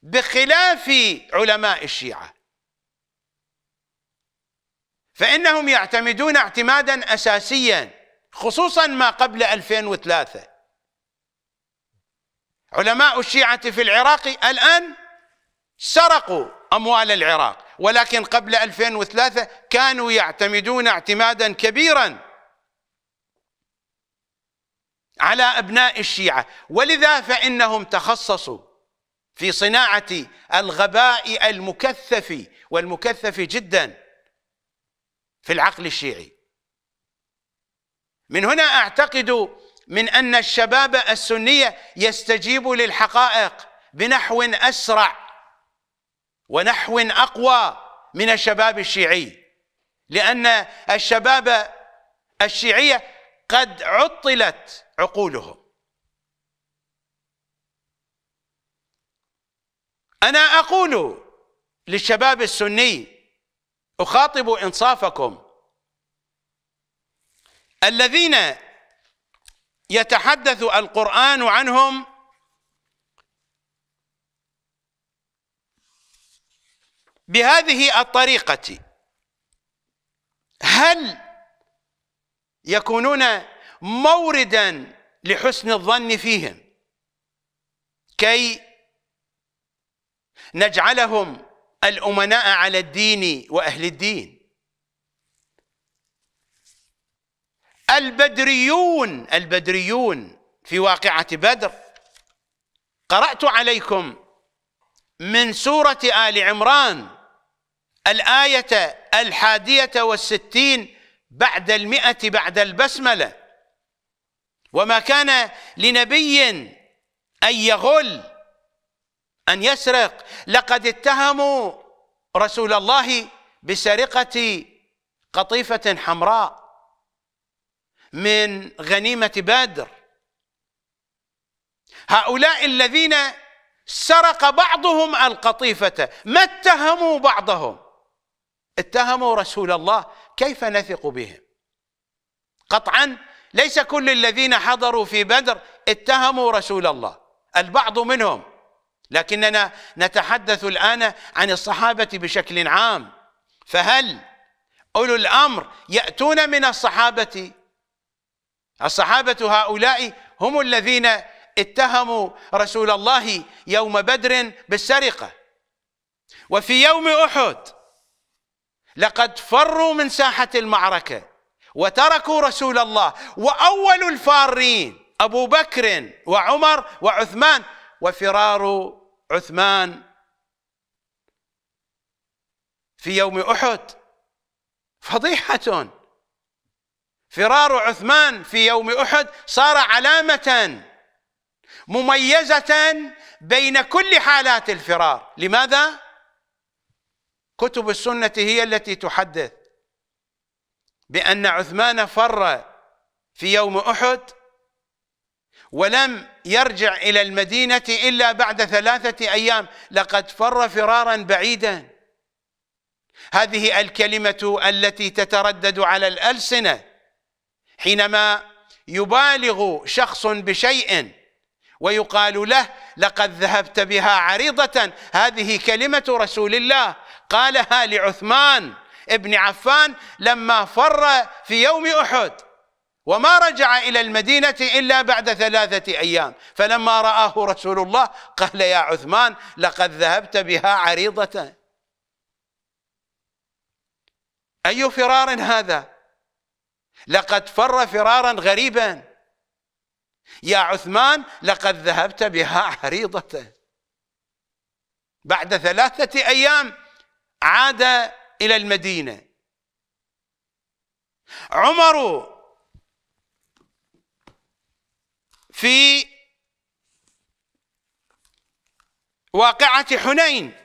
بخلاف علماء الشيعة فإنهم يعتمدون اعتمادا أساسيا خصوصا ما قبل 2003 علماء الشيعة في العراق الآن سرقوا أموال العراق ولكن قبل 2003 كانوا يعتمدون اعتمادا كبيرا على أبناء الشيعة ولذا فإنهم تخصصوا في صناعة الغباء المكثف والمكثف جدا في العقل الشيعي من هنا أعتقد من أن الشباب السنية يستجيب للحقائق بنحو أسرع ونحو أقوى من الشباب الشيعي لأن الشباب الشيعية قد عطلت عقولهم أنا أقول للشباب السني أخاطب إنصافكم الذين يتحدث القرآن عنهم بهذه الطريقة هل يكونون موردا لحسن الظن فيهم كي نجعلهم الأمناء على الدين وأهل الدين البدريون البدريون في واقعة بدر قرأت عليكم من سورة آل عمران الآية الحادية والستين بعد المئة بعد البسملة وما كان لنبي أن يغل أن يسرق لقد اتهموا رسول الله بسرقة قطيفة حمراء من غنيمة بدر هؤلاء الذين سرق بعضهم القطيفة ما اتهموا بعضهم اتهموا رسول الله كيف نثق بهم قطعا ليس كل الذين حضروا في بدر اتهموا رسول الله البعض منهم لكننا نتحدث الآن عن الصحابة بشكل عام فهل أولو الأمر يأتون من الصحابة الصحابة هؤلاء هم الذين اتهموا رسول الله يوم بدر بالسرقة وفي يوم أحد لقد فروا من ساحة المعركة وتركوا رسول الله وأول الفارين أبو بكر وعمر وعثمان وفرار عثمان في يوم احد فضيحه فرار عثمان في يوم احد صار علامه مميزه بين كل حالات الفرار لماذا كتب السنه هي التي تحدث بان عثمان فر في يوم احد ولم يرجع إلى المدينة إلا بعد ثلاثة أيام لقد فر فرارا بعيدا هذه الكلمة التي تتردد على الألسنة حينما يبالغ شخص بشيء ويقال له لقد ذهبت بها عريضة هذه كلمة رسول الله قالها لعثمان ابن عفان لما فر في يوم أحد وما رجع إلى المدينة إلا بعد ثلاثة أيام فلما رآه رسول الله قال يا عثمان لقد ذهبت بها عريضة أي فرار هذا لقد فر فرارا غريبا يا عثمان لقد ذهبت بها عريضة بعد ثلاثة أيام عاد إلى المدينة عمر في واقعة حنين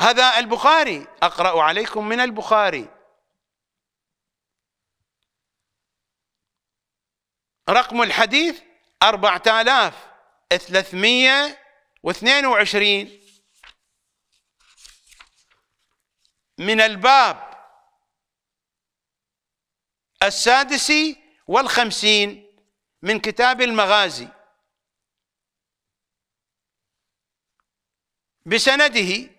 هذا البخاري أقرأ عليكم من البخاري رقم الحديث 4322 من الباب السادس والخمسين من كتاب المغازي بسنده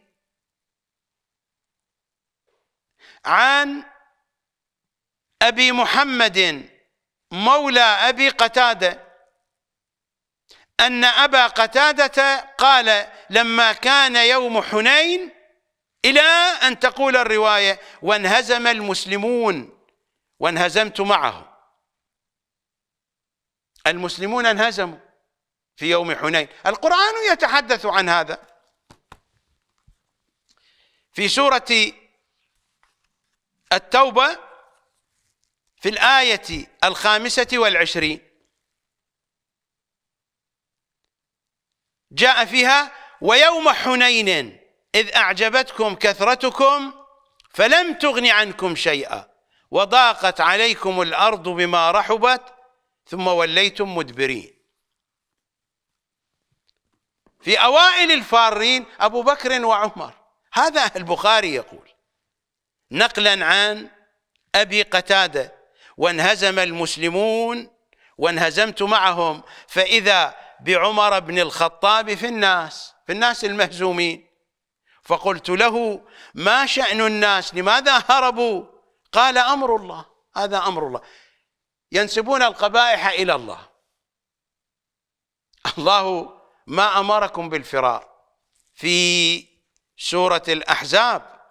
عن أبي محمد مولى أبي قتادة أن أبا قتادة قال لما كان يوم حنين إلى أن تقول الرواية وانهزم المسلمون وانهزمت معهم المسلمون انهزموا في يوم حنين القرآن يتحدث عن هذا في سورة التوبة في الآية الخامسة والعشرين جاء فيها ويوم حنين إذ أعجبتكم كثرتكم فلم تغن عنكم شيئا وضاقت عليكم الأرض بما رحبت ثم وليتم مدبرين في أوائل الفارين أبو بكر وعمر هذا البخاري يقول نقلا عن أبي قتادة وانهزم المسلمون وانهزمت معهم فإذا بعمر بن الخطاب في الناس في الناس المهزومين فقلت له ما شأن الناس لماذا هربوا قال أمر الله هذا أمر الله ينسبون القبائح إلى الله الله ما أمركم بالفرار في سورة الأحزاب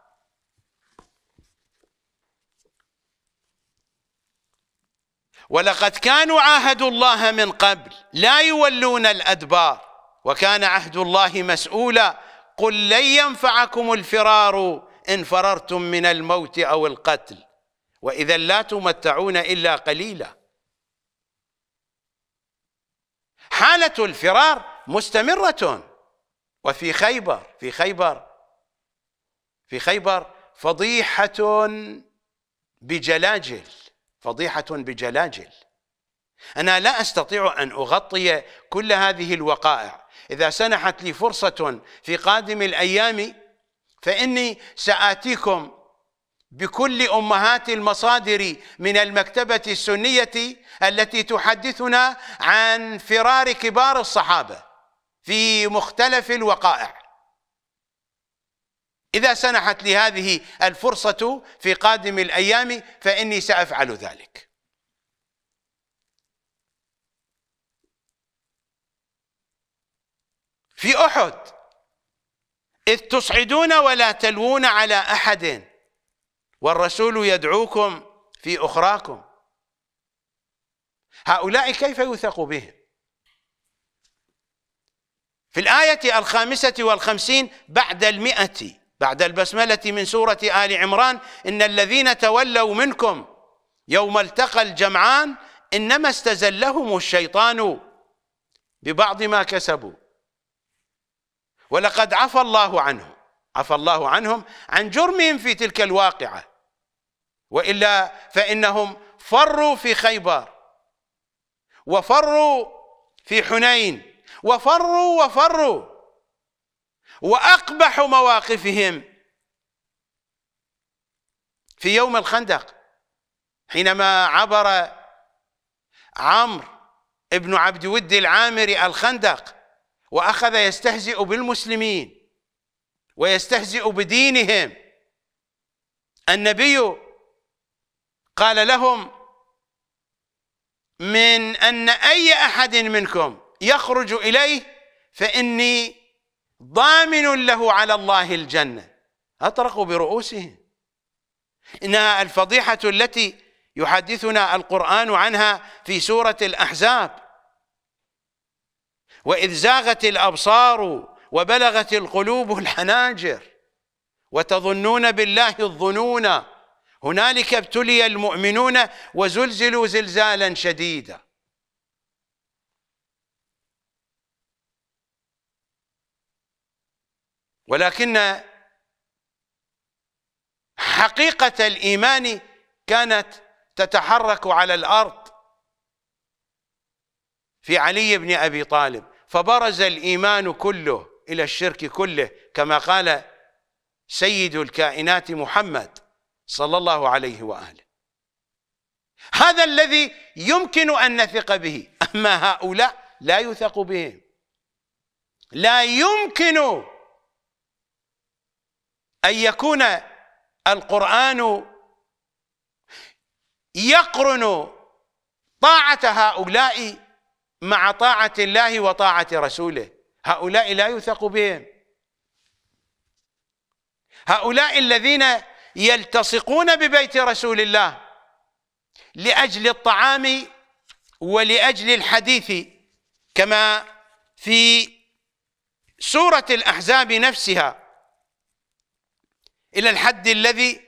ولقد كانوا عاهدوا الله من قبل لا يولون الأدبار وكان عهد الله مسؤولا قل لن ينفعكم الفرار إن فررتم من الموت أو القتل وإذا لا تمتعون إلا قليلا حالة الفرار مستمرة وفي خيبر في خيبر في خيبر فضيحة بجلاجل فضيحة بجلاجل أنا لا أستطيع أن أغطي كل هذه الوقائع إذا سنحت لي فرصة في قادم الأيام فإني سآتيكم بكل امهات المصادر من المكتبه السنيه التي تحدثنا عن فرار كبار الصحابه في مختلف الوقائع اذا سنحت لي هذه الفرصه في قادم الايام فاني سافعل ذلك في احد اذ تصعدون ولا تلوون على احد والرسول يدعوكم في أخراكم هؤلاء كيف يوثق بهم في الآية الخامسة والخمسين بعد المئة بعد البسملة من سورة آل عمران إن الذين تولوا منكم يوم التقى الجمعان إنما استزلهم الشيطان ببعض ما كسبوا ولقد عفى الله عنهم عفى الله عنهم عن جرمهم في تلك الواقعة والا فانهم فروا في خيبر وفروا في حنين وفروا وفروا واقبحوا مواقفهم في يوم الخندق حينما عبر عمرو ابن عبد ود العامري الخندق واخذ يستهزئ بالمسلمين ويستهزئ بدينهم النبي قال لهم من أن أي أحد منكم يخرج إليه فإني ضامن له على الله الجنة أطرقوا برؤوسهم إنها الفضيحة التي يحدثنا القرآن عنها في سورة الأحزاب وإذ زاغت الأبصار وبلغت القلوب الحناجر وتظنون بالله الظنونا هنالك ابتلي المؤمنون وزلزلوا زلزالا شديدا ولكن حقيقة الإيمان كانت تتحرك على الأرض في علي بن أبي طالب فبرز الإيمان كله إلى الشرك كله كما قال سيد الكائنات محمد صلى الله عليه وآله هذا الذي يمكن أن نثق به أما هؤلاء لا يثق بهم لا يمكن أن يكون القرآن يقرن طاعة هؤلاء مع طاعة الله وطاعة رسوله هؤلاء لا يثق بهم هؤلاء الذين يلتصقون ببيت رسول الله لاجل الطعام ولاجل الحديث كما في سوره الاحزاب نفسها الى الحد الذي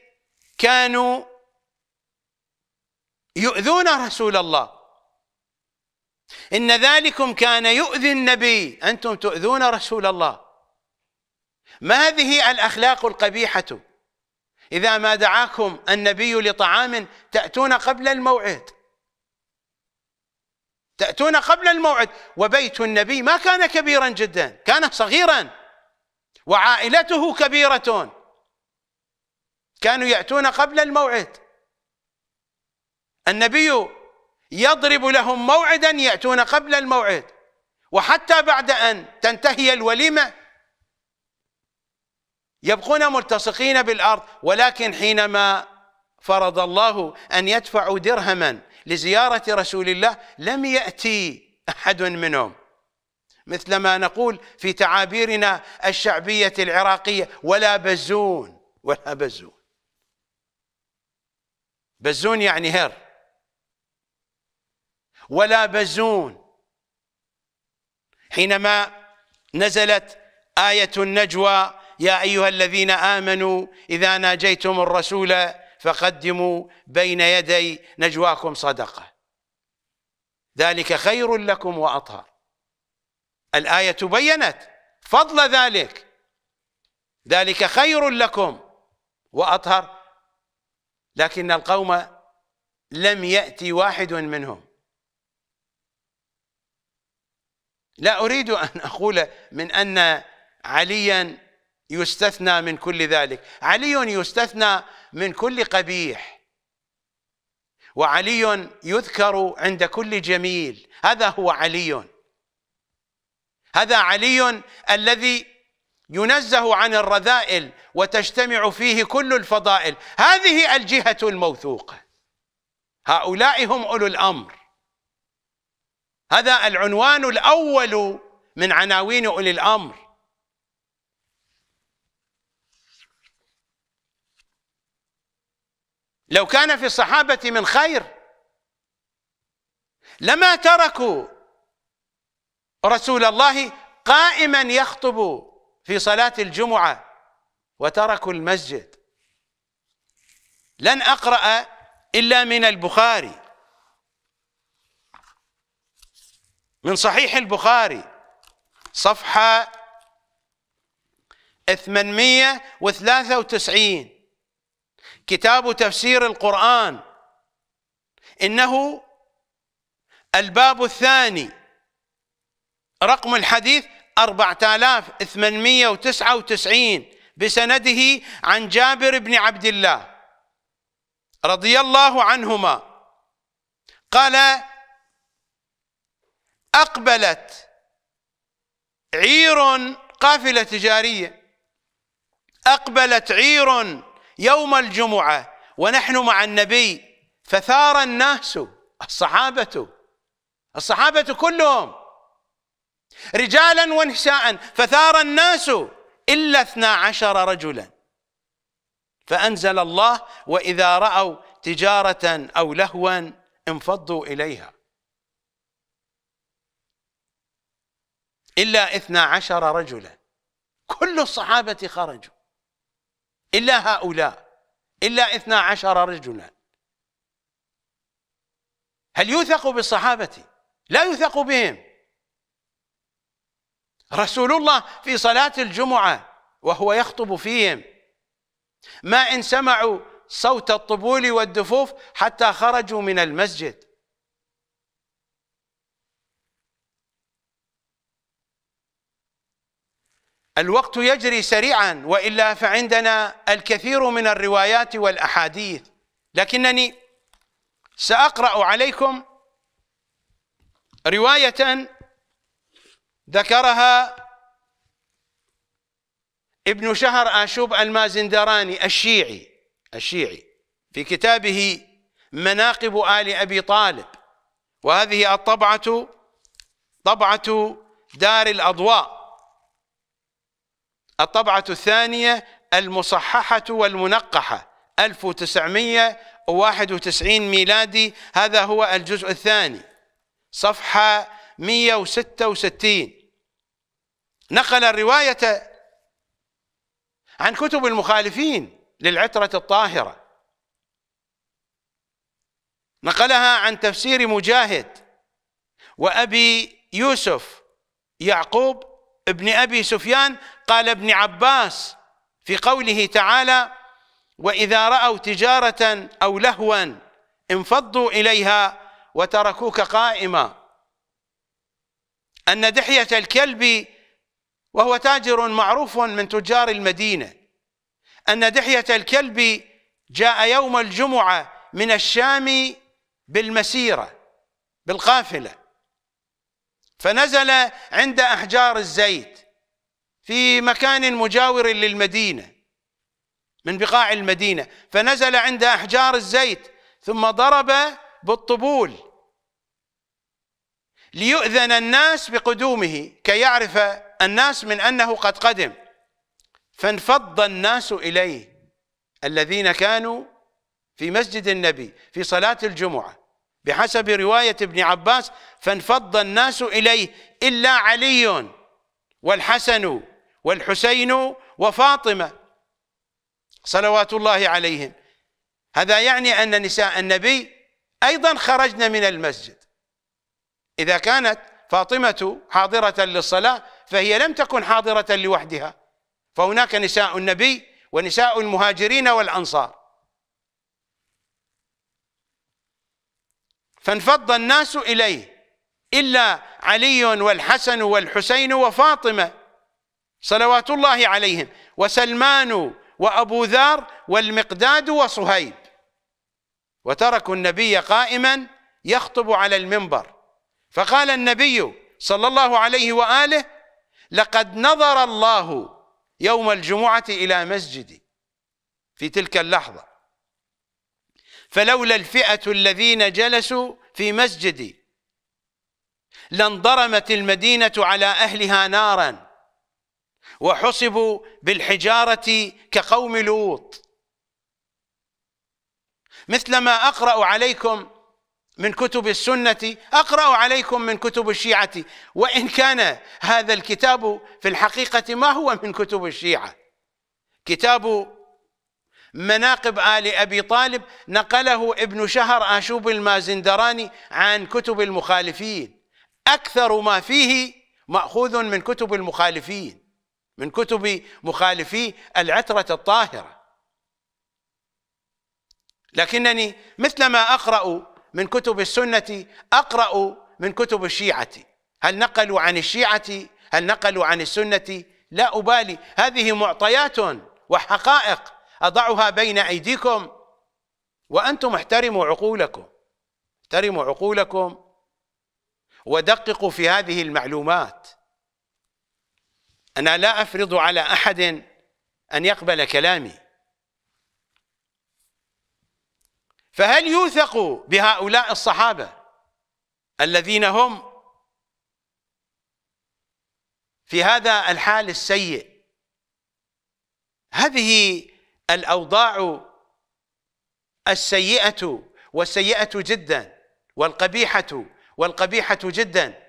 كانوا يؤذون رسول الله ان ذلكم كان يؤذي النبي انتم تؤذون رسول الله ما هذه الاخلاق القبيحه إذا ما دعاكم النبي لطعام تأتون قبل الموعد تأتون قبل الموعد وبيت النبي ما كان كبيرا جدا كان صغيرا وعائلته كبيرة كانوا يأتون قبل الموعد النبي يضرب لهم موعدا يأتون قبل الموعد وحتى بعد أن تنتهي الوليمة يبقون ملتصقين بالارض ولكن حينما فرض الله ان يدفعوا درهما لزياره رسول الله لم ياتي احد منهم مثل ما نقول في تعابيرنا الشعبيه العراقيه ولا بزون ولا بزون بزون يعني هر ولا بزون حينما نزلت آية النجوى يا أيها الذين آمنوا إذا ناجيتم الرسول فقدموا بين يدي نجواكم صدقة ذلك خير لكم وأطهر الآية بينت فضل ذلك ذلك خير لكم وأطهر لكن القوم لم يأتي واحد منهم لا أريد أن أقول من أن عليا يستثنى من كل ذلك علي يستثنى من كل قبيح وعلي يذكر عند كل جميل هذا هو علي هذا علي الذي ينزه عن الرذائل وتجتمع فيه كل الفضائل هذه الجهة الموثوقة هؤلاء هم أولو الأمر هذا العنوان الأول من عناوين أولي الأمر لو كان في الصحابة من خير لما تركوا رسول الله قائما يخطب في صلاة الجمعة وتركوا المسجد لن أقرأ إلا من البخاري من صحيح البخاري صفحة 893 كتاب تفسير القرآن إنه الباب الثاني رقم الحديث 4899 بسنده عن جابر بن عبد الله رضي الله عنهما قال أقبلت عير قافلة تجارية أقبلت عير يوم الجمعة ونحن مع النبي فثار الناس الصحابة الصحابة كلهم رجالا ونساء فثار الناس إلا اثنا عشر رجلا فأنزل الله وإذا رأوا تجارة أو لهوا انفضوا إليها إلا اثنا عشر رجلا كل الصحابة خرجوا إلا هؤلاء إلا إثنى عشر رجلا هل يوثق بالصحابة لا يوثق بهم رسول الله في صلاة الجمعة وهو يخطب فيهم ما إن سمعوا صوت الطبول والدفوف حتى خرجوا من المسجد الوقت يجري سريعا والا فعندنا الكثير من الروايات والاحاديث لكنني ساقرا عليكم روايه ذكرها ابن شهر اشوب المازندراني الشيعي الشيعي في كتابه مناقب ال ابي طالب وهذه الطبعه طبعه دار الاضواء الطبعة الثانية المصححة والمنقحة 1991 ميلادي هذا هو الجزء الثاني صفحة 166 نقل الرواية عن كتب المخالفين للعترة الطاهرة نقلها عن تفسير مجاهد وأبي يوسف يعقوب ابن أبي سفيان قال ابن عباس في قوله تعالى وإذا رأوا تجارة أو لهوا انفضوا إليها وتركوك قائما أن دحية الكلب وهو تاجر معروف من تجار المدينة أن دحية الكلب جاء يوم الجمعة من الشام بالمسيرة بالقافلة فنزل عند أحجار الزيت في مكان مجاور للمدينة من بقاع المدينة فنزل عند أحجار الزيت ثم ضرب بالطبول ليؤذن الناس بقدومه كي يعرف الناس من أنه قد قدم فانفض الناس إليه الذين كانوا في مسجد النبي في صلاة الجمعة بحسب رواية ابن عباس فانفض الناس إليه إلا علي والحسن والحسين وفاطمة صلوات الله عليهم هذا يعني أن نساء النبي أيضا خرجن من المسجد إذا كانت فاطمة حاضرة للصلاة فهي لم تكن حاضرة لوحدها فهناك نساء النبي ونساء المهاجرين والأنصار فانفض الناس إليه إلا علي والحسن والحسين وفاطمة صلوات الله عليهم وسلمان وأبو ذر والمقداد وصهيب وتركوا النبي قائما يخطب على المنبر فقال النبي صلى الله عليه وآله لقد نظر الله يوم الجمعة إلى مسجدي في تلك اللحظة فلولا الفئة الذين جلسوا في مسجدي لانضرمت المدينة على أهلها نارا وحصبوا بالحجارة كقوم لوط مثل ما أقرأ عليكم من كتب السنة أقرأ عليكم من كتب الشيعة وإن كان هذا الكتاب في الحقيقة ما هو من كتب الشيعة كتاب مناقب آل أبي طالب نقله ابن شهر آشوب المازندراني عن كتب المخالفين أكثر ما فيه مأخوذ من كتب المخالفين من كتب مخالفي العترة الطاهرة لكنني مثلما أقرأ من كتب السنة أقرأ من كتب الشيعة هل نقلوا عن الشيعة هل نقلوا عن السنة لا أبالي هذه معطيات وحقائق أضعها بين أيديكم وأنتم احترموا عقولكم احترموا عقولكم ودققوا في هذه المعلومات أنا لا أفرض على أحد أن يقبل كلامي فهل يوثق بهؤلاء الصحابة الذين هم في هذا الحال السيء هذه الأوضاع السيئة والسيئة جدا والقبيحة والقبيحة جدا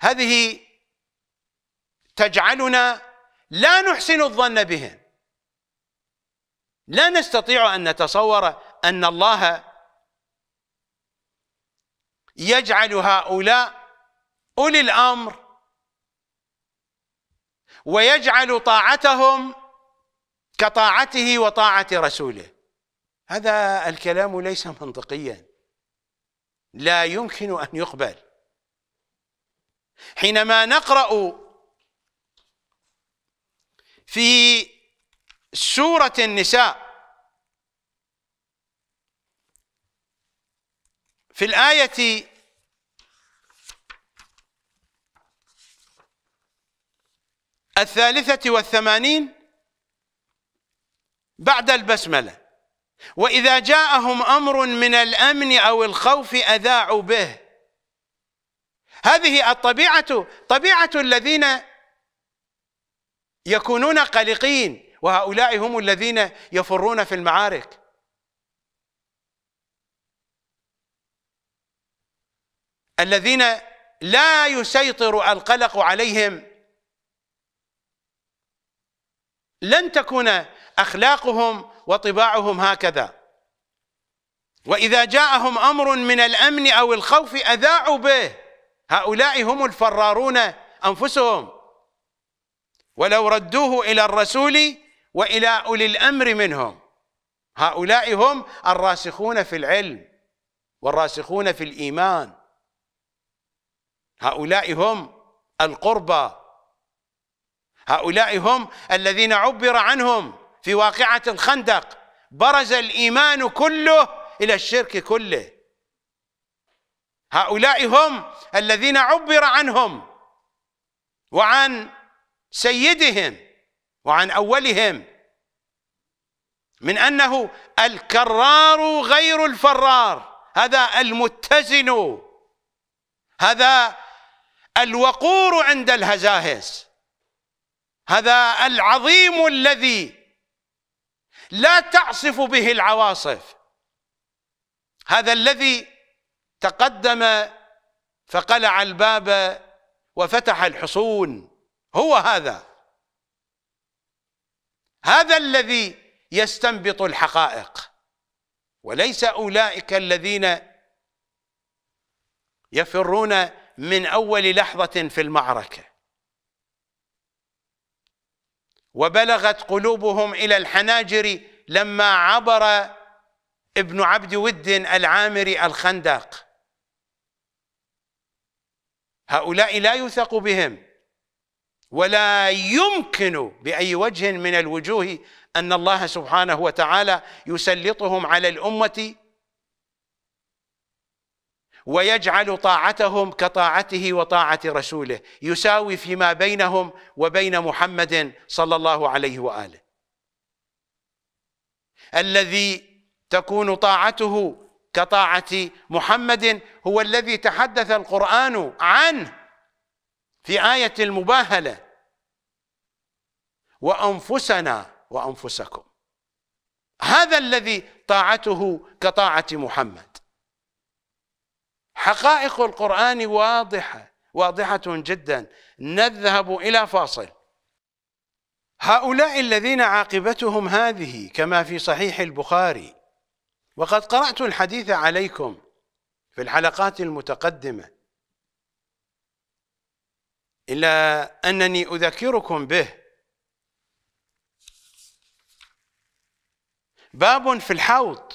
هذه تجعلنا لا نحسن الظن بهم لا نستطيع أن نتصور أن الله يجعل هؤلاء أولي الأمر ويجعل طاعتهم كطاعته وطاعة رسوله هذا الكلام ليس منطقيا لا يمكن أن يقبل حينما نقرأ في سورة النساء في الآية الثالثة والثمانين بعد البسملة وإذا جاءهم أمر من الأمن أو الخوف أذاعوا به هذه الطبيعة طبيعة الذين يكونون قلقين وهؤلاء هم الذين يفرون في المعارك الذين لا يسيطر القلق عليهم لن تكون اخلاقهم وطباعهم هكذا واذا جاءهم امر من الامن او الخوف اذاعوا به هؤلاء هم الفرارون انفسهم ولو ردوه الى الرسول والى اولي الامر منهم هؤلاء هم الراسخون في العلم والراسخون في الايمان هؤلاء هم القربى هؤلاء هم الذين عبر عنهم في واقعة الخندق برز الإيمان كله إلى الشرك كله هؤلاء هم الذين عبر عنهم وعن سيدهم وعن أولهم من أنه الكرار غير الفرار هذا المتزن هذا الوقور عند الهزاهس هذا العظيم الذي لا تعصف به العواصف هذا الذي تقدم فقلع الباب وفتح الحصون هو هذا هذا الذي يستنبط الحقائق وليس أولئك الذين يفرون من أول لحظة في المعركة وبلغت قلوبهم إلى الحناجر لما عبر ابن عبد ود العامري الخندق هؤلاء لا يوثق بهم ولا يمكن بأي وجه من الوجوه أن الله سبحانه وتعالى يسلطهم على الأمة ويجعل طاعتهم كطاعته وطاعه رسوله يساوي فيما بينهم وبين محمد صلى الله عليه واله الذي تكون طاعته كطاعه محمد هو الذي تحدث القران عنه في ايه المباهله وانفسنا وانفسكم هذا الذي طاعته كطاعه محمد حقائق القرآن واضحة واضحة جدا نذهب إلى فاصل هؤلاء الذين عاقبتهم هذه كما في صحيح البخاري وقد قرأت الحديث عليكم في الحلقات المتقدمة إلا أنني أذكركم به باب في الحوض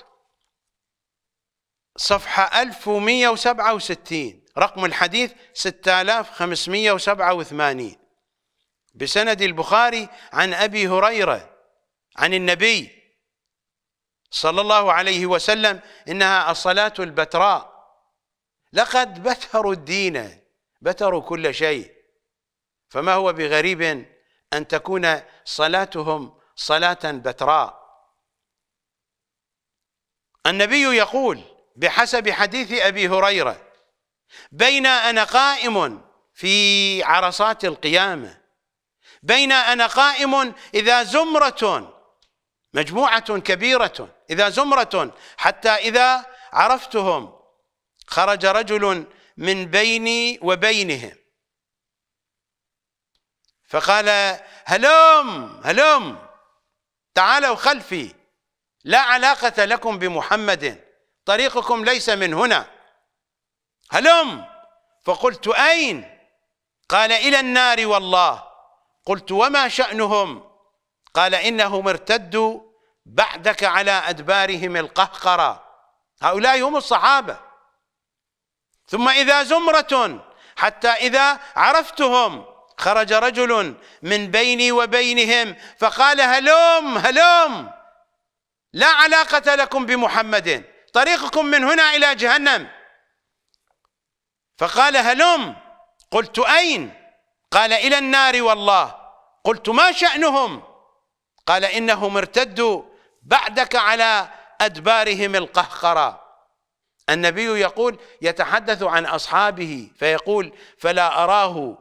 صفحة 1167 رقم الحديث 6587 بسند البخاري عن أبي هريرة عن النبي صلى الله عليه وسلم إنها الصلاة البتراء لقد بتروا الدين بتروا كل شيء فما هو بغريب أن تكون صلاتهم صلاة بتراء النبي يقول بحسب حديث أبي هريرة بين أنا قائم في عرصات القيامة بين أنا قائم إذا زمرة مجموعة كبيرة إذا زمرة حتى إذا عرفتهم خرج رجل من بيني وبينهم فقال هلم هلم تعالوا خلفي لا علاقة لكم بمحمد طريقكم ليس من هنا هلم فقلت أين قال إلى النار والله قلت وما شأنهم قال إنهم ارتدوا بعدك على أدبارهم القهقرة هؤلاء هم الصحابة ثم إذا زمرة حتى إذا عرفتهم خرج رجل من بيني وبينهم فقال هلم هلم لا علاقة لكم بمحمد طريقكم من هنا إلى جهنم فقال هلم قلت أين قال إلى النار والله قلت ما شأنهم قال إنهم ارتدوا بعدك على أدبارهم القهقرة النبي يقول يتحدث عن أصحابه فيقول فلا أراه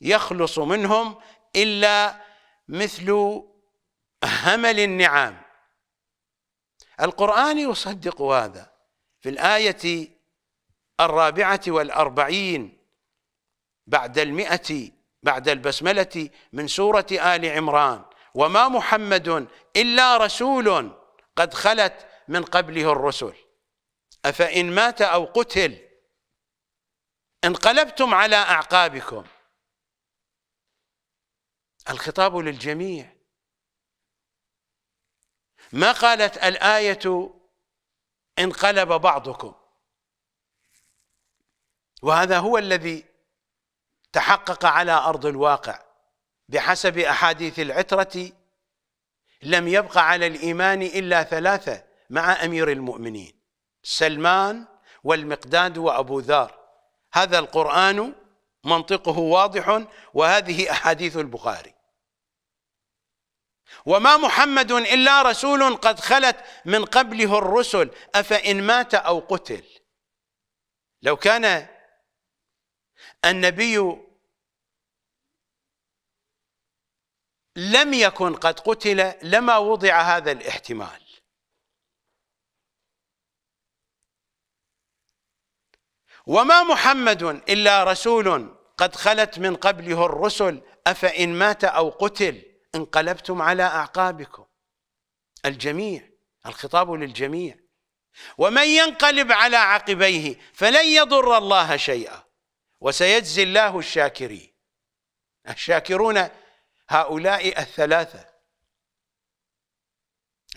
يخلص منهم إلا مثل همل النعام القرآن يصدق هذا في الآية الرابعة والأربعين بعد المئة بعد البسملة من سورة آل عمران وما محمد إلا رسول قد خلت من قبله الرسل أفإن مات أو قتل انقلبتم على أعقابكم الخطاب للجميع ما قالت الآية انقلب بعضكم وهذا هو الذي تحقق على أرض الواقع بحسب أحاديث العترة لم يبق على الإيمان إلا ثلاثة مع أمير المؤمنين سلمان والمقداد وأبو ذار هذا القرآن منطقه واضح وهذه أحاديث البخاري وما محمد إلا رسول قد خلت من قبله الرسل أفإن مات أو قتل لو كان النبي لم يكن قد قتل لما وضع هذا الاحتمال وما محمد إلا رسول قد خلت من قبله الرسل أفإن مات أو قتل انقلبتم على أعقابكم الجميع الخطاب للجميع ومن ينقلب على عقبيه فلن يضر الله شيئا وسيجزي الله الشاكرين الشاكرون هؤلاء الثلاثة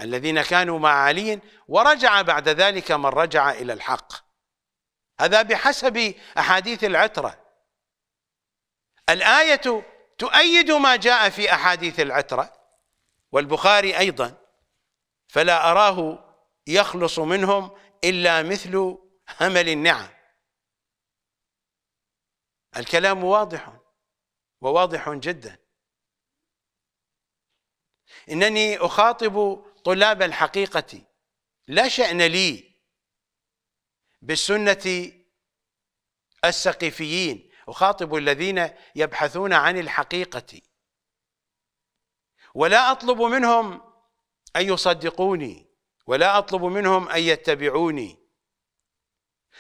الذين كانوا مع علي ورجع بعد ذلك من رجع إلى الحق هذا بحسب أحاديث العترة الآية تؤيد ما جاء في أحاديث العترة والبخاري أيضا فلا أراه يخلص منهم إلا مثل همل النعم الكلام واضح وواضح جدا إنني أخاطب طلاب الحقيقة لا شأن لي بالسنة السقيفيين أخاطب الذين يبحثون عن الحقيقة ولا أطلب منهم أن يصدقوني ولا أطلب منهم أن يتبعوني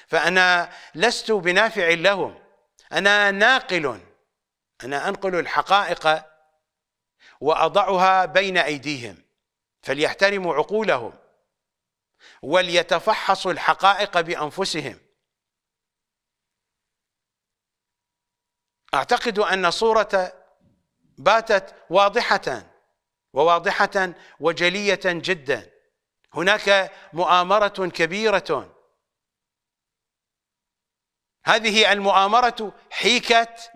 فأنا لست بنافع لهم أنا ناقل أنا أنقل الحقائق وأضعها بين أيديهم فليحترموا عقولهم وليتفحصوا الحقائق بأنفسهم اعتقد ان صوره باتت واضحه وواضحه وجليه جدا هناك مؤامره كبيره هذه المؤامره حيكت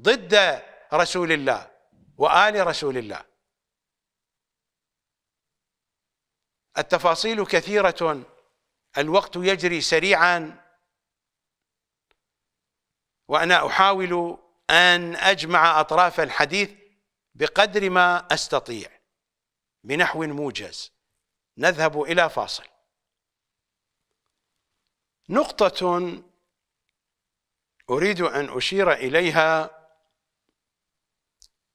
ضد رسول الله وال رسول الله التفاصيل كثيره الوقت يجري سريعا وانا احاول أن أجمع أطراف الحديث بقدر ما أستطيع بنحو موجز نذهب إلى فاصل نقطة أريد أن أشير إليها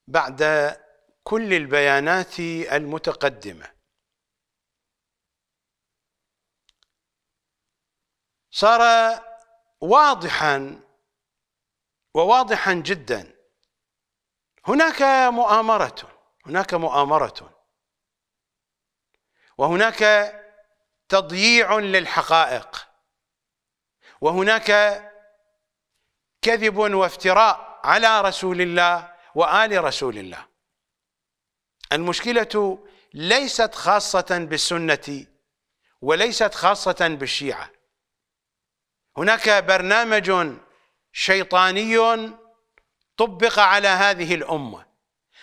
بعد كل البيانات المتقدمة صار واضحا وواضحا جدا هناك مؤامرة هناك مؤامرة وهناك تضييع للحقائق وهناك كذب وافتراء على رسول الله وآل رسول الله المشكلة ليست خاصة بالسنة وليست خاصة بالشيعة هناك برنامج شيطاني طبق على هذه الامه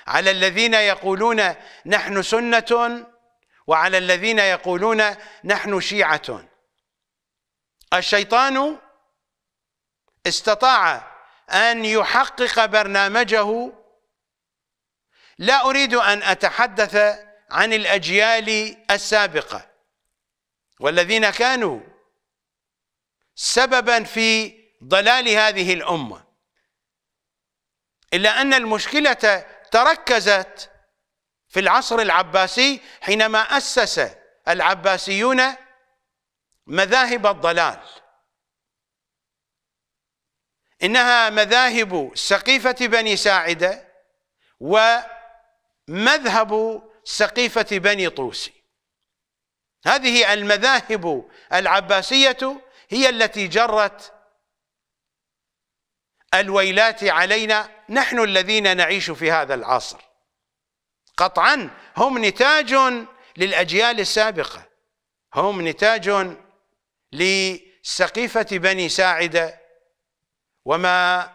على الذين يقولون نحن سنه وعلى الذين يقولون نحن شيعه الشيطان استطاع ان يحقق برنامجه لا اريد ان اتحدث عن الاجيال السابقه والذين كانوا سببا في ضلال هذه الامه الا ان المشكله تركزت في العصر العباسي حينما اسس العباسيون مذاهب الضلال انها مذاهب سقيفه بني ساعده ومذهب سقيفه بني طوسي هذه المذاهب العباسيه هي التي جرت الويلات علينا نحن الذين نعيش في هذا العصر قطعا هم نتاج للأجيال السابقة هم نتاج لسقيفة بني ساعدة وما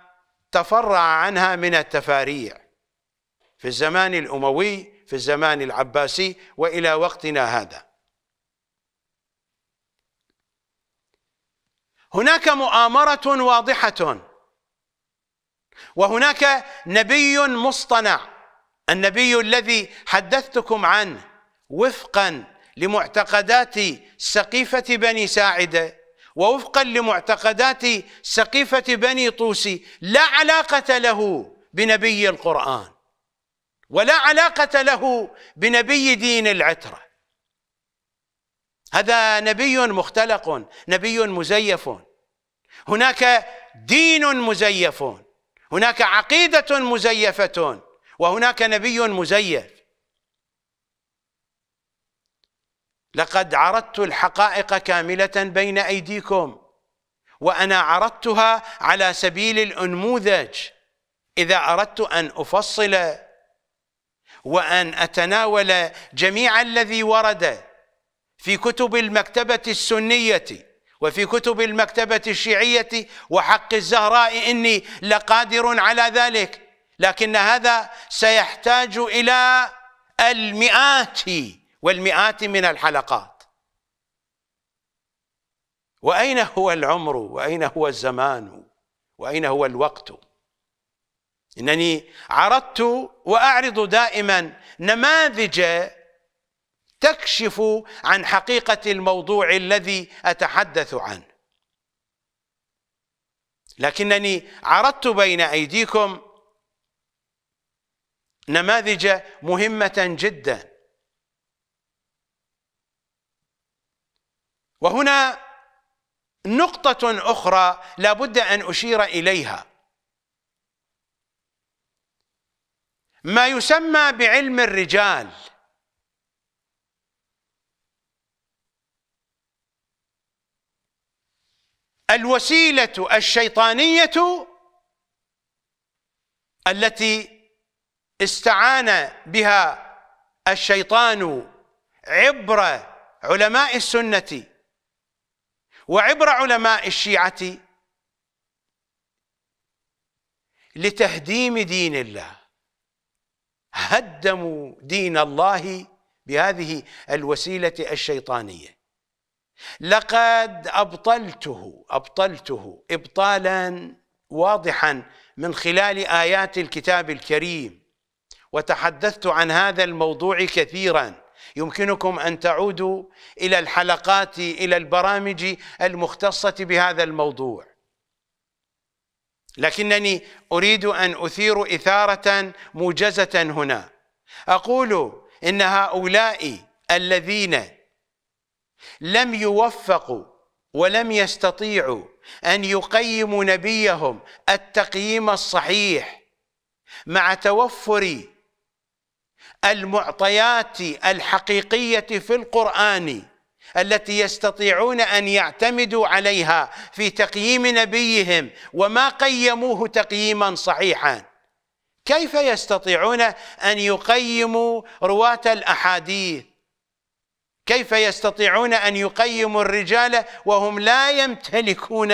تفرع عنها من التفاريع في الزمان الأموي في الزمان العباسي وإلى وقتنا هذا هناك مؤامرة واضحة وهناك نبي مصطنع النبي الذي حدثتكم عنه وفقا لمعتقدات سقيفة بني ساعدة ووفقا لمعتقدات سقيفة بني طوسي لا علاقة له بنبي القرآن ولا علاقة له بنبي دين العترة هذا نبي مختلق نبي مزيف هناك دين مزيف هناك عقيدة مزيفة وهناك نبي مزيف لقد عرضت الحقائق كاملة بين أيديكم وأنا عرضتها على سبيل الأنموذج إذا أردت أن أفصل وأن أتناول جميع الذي ورد في كتب المكتبة السنية وفي كتب المكتبة الشيعية وحق الزهراء إني لقادر على ذلك لكن هذا سيحتاج إلى المئات والمئات من الحلقات وأين هو العمر وأين هو الزمان وأين هو الوقت إنني عرضت وأعرض دائما نماذج تكشف عن حقيقة الموضوع الذي أتحدث عنه لكنني عرضت بين أيديكم نماذج مهمة جدا وهنا نقطة أخرى لابد أن أشير إليها ما يسمى بعلم الرجال الوسيله الشيطانيه التي استعان بها الشيطان عبر علماء السنه وعبر علماء الشيعه لتهديم دين الله هدموا دين الله بهذه الوسيله الشيطانيه لقد ابطلته ابطلته ابطالا واضحا من خلال ايات الكتاب الكريم وتحدثت عن هذا الموضوع كثيرا يمكنكم ان تعودوا الى الحلقات الى البرامج المختصه بهذا الموضوع لكنني اريد ان اثير اثاره موجزه هنا اقول ان هؤلاء الذين لم يوفقوا ولم يستطيعوا أن يقيموا نبيهم التقييم الصحيح مع توفر المعطيات الحقيقية في القرآن التي يستطيعون أن يعتمدوا عليها في تقييم نبيهم وما قيموه تقييما صحيحا كيف يستطيعون أن يقيموا رواة الأحاديث كيف يستطيعون ان يقيموا الرجال وهم لا يمتلكون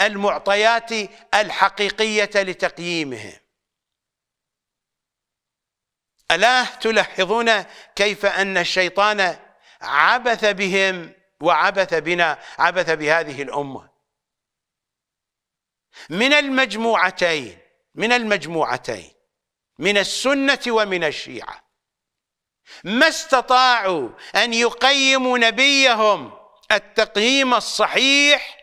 المعطيات الحقيقيه لتقييمهم الا تلاحظون كيف ان الشيطان عبث بهم وعبث بنا عبث بهذه الامه من المجموعتين من المجموعتين من السنه ومن الشيعه ما استطاعوا ان يقيموا نبيهم التقييم الصحيح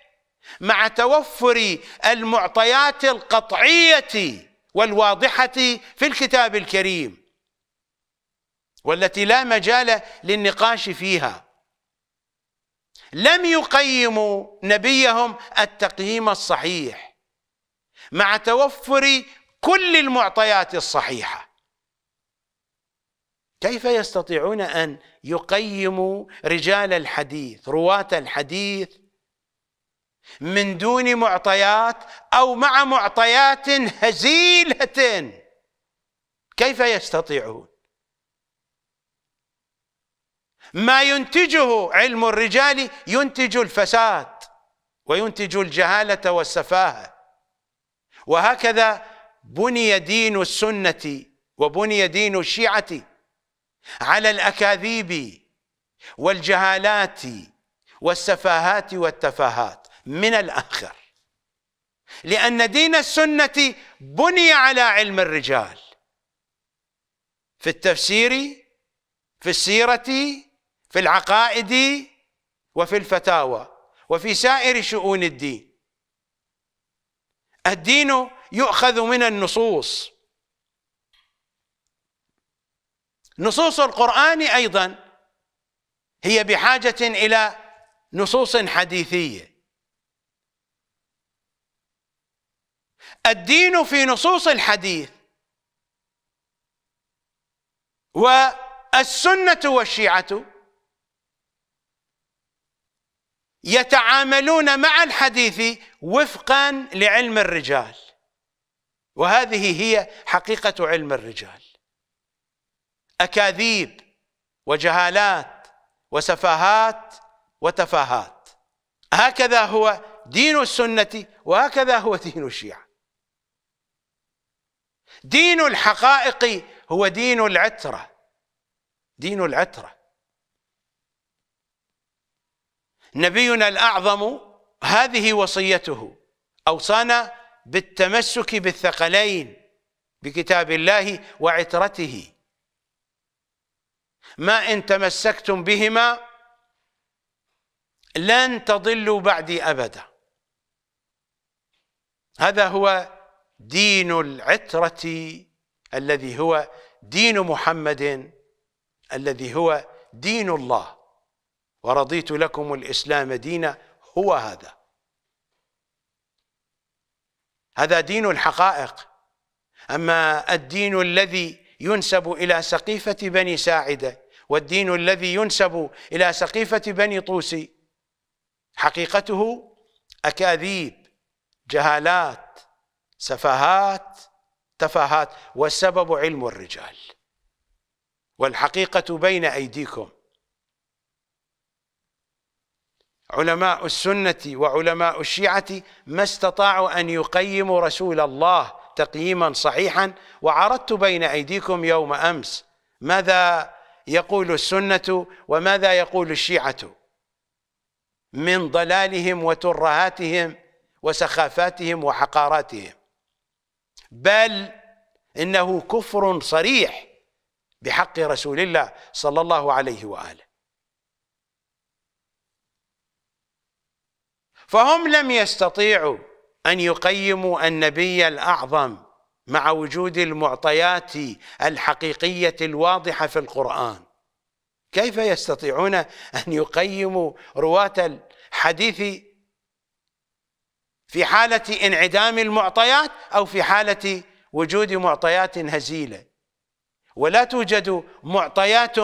مع توفر المعطيات القطعيه والواضحه في الكتاب الكريم والتي لا مجال للنقاش فيها لم يقيموا نبيهم التقييم الصحيح مع توفر كل المعطيات الصحيحه كيف يستطيعون ان يقيموا رجال الحديث رواه الحديث من دون معطيات او مع معطيات هزيله كيف يستطيعون ما ينتجه علم الرجال ينتج الفساد وينتج الجهاله والسفاهه وهكذا بني دين السنه وبني دين الشيعه على الأكاذيب والجهالات والسفاهات والتفاهات من الآخر لأن دين السنة بني على علم الرجال في التفسير في السيرة في العقائد وفي الفتاوى وفي سائر شؤون الدين الدين يؤخذ من النصوص نصوص القرآن أيضا هي بحاجة إلى نصوص حديثية الدين في نصوص الحديث والسنة والشيعة يتعاملون مع الحديث وفقا لعلم الرجال وهذه هي حقيقة علم الرجال اكاذيب وجهالات وسفاهات وتفاهات هكذا هو دين السنه وهكذا هو دين الشيعه دين الحقائق هو دين العتره دين العتره نبينا الاعظم هذه وصيته اوصانا بالتمسك بالثقلين بكتاب الله وعترته ما إن تمسكتم بهما لن تضلوا بعدي أبدا هذا هو دين العترة الذي هو دين محمد الذي هو دين الله ورضيت لكم الإسلام دينا هو هذا هذا دين الحقائق أما الدين الذي ينسب إلى سقيفة بني ساعده والدين الذي ينسب إلى سقيفة بني طوسي حقيقته أكاذيب جهالات سفاهات تفاهات والسبب علم الرجال والحقيقة بين أيديكم علماء السنة وعلماء الشيعة ما استطاعوا أن يقيموا رسول الله تقييما صحيحا وعرضت بين أيديكم يوم أمس ماذا يقول السنة وماذا يقول الشيعة من ضلالهم وترهاتهم وسخافاتهم وحقاراتهم بل إنه كفر صريح بحق رسول الله صلى الله عليه وآله فهم لم يستطيعوا أن يقيموا النبي الأعظم مع وجود المعطيات الحقيقية الواضحة في القرآن كيف يستطيعون أن يقيموا رواة الحديث في حالة انعدام المعطيات أو في حالة وجود معطيات هزيلة ولا توجد معطيات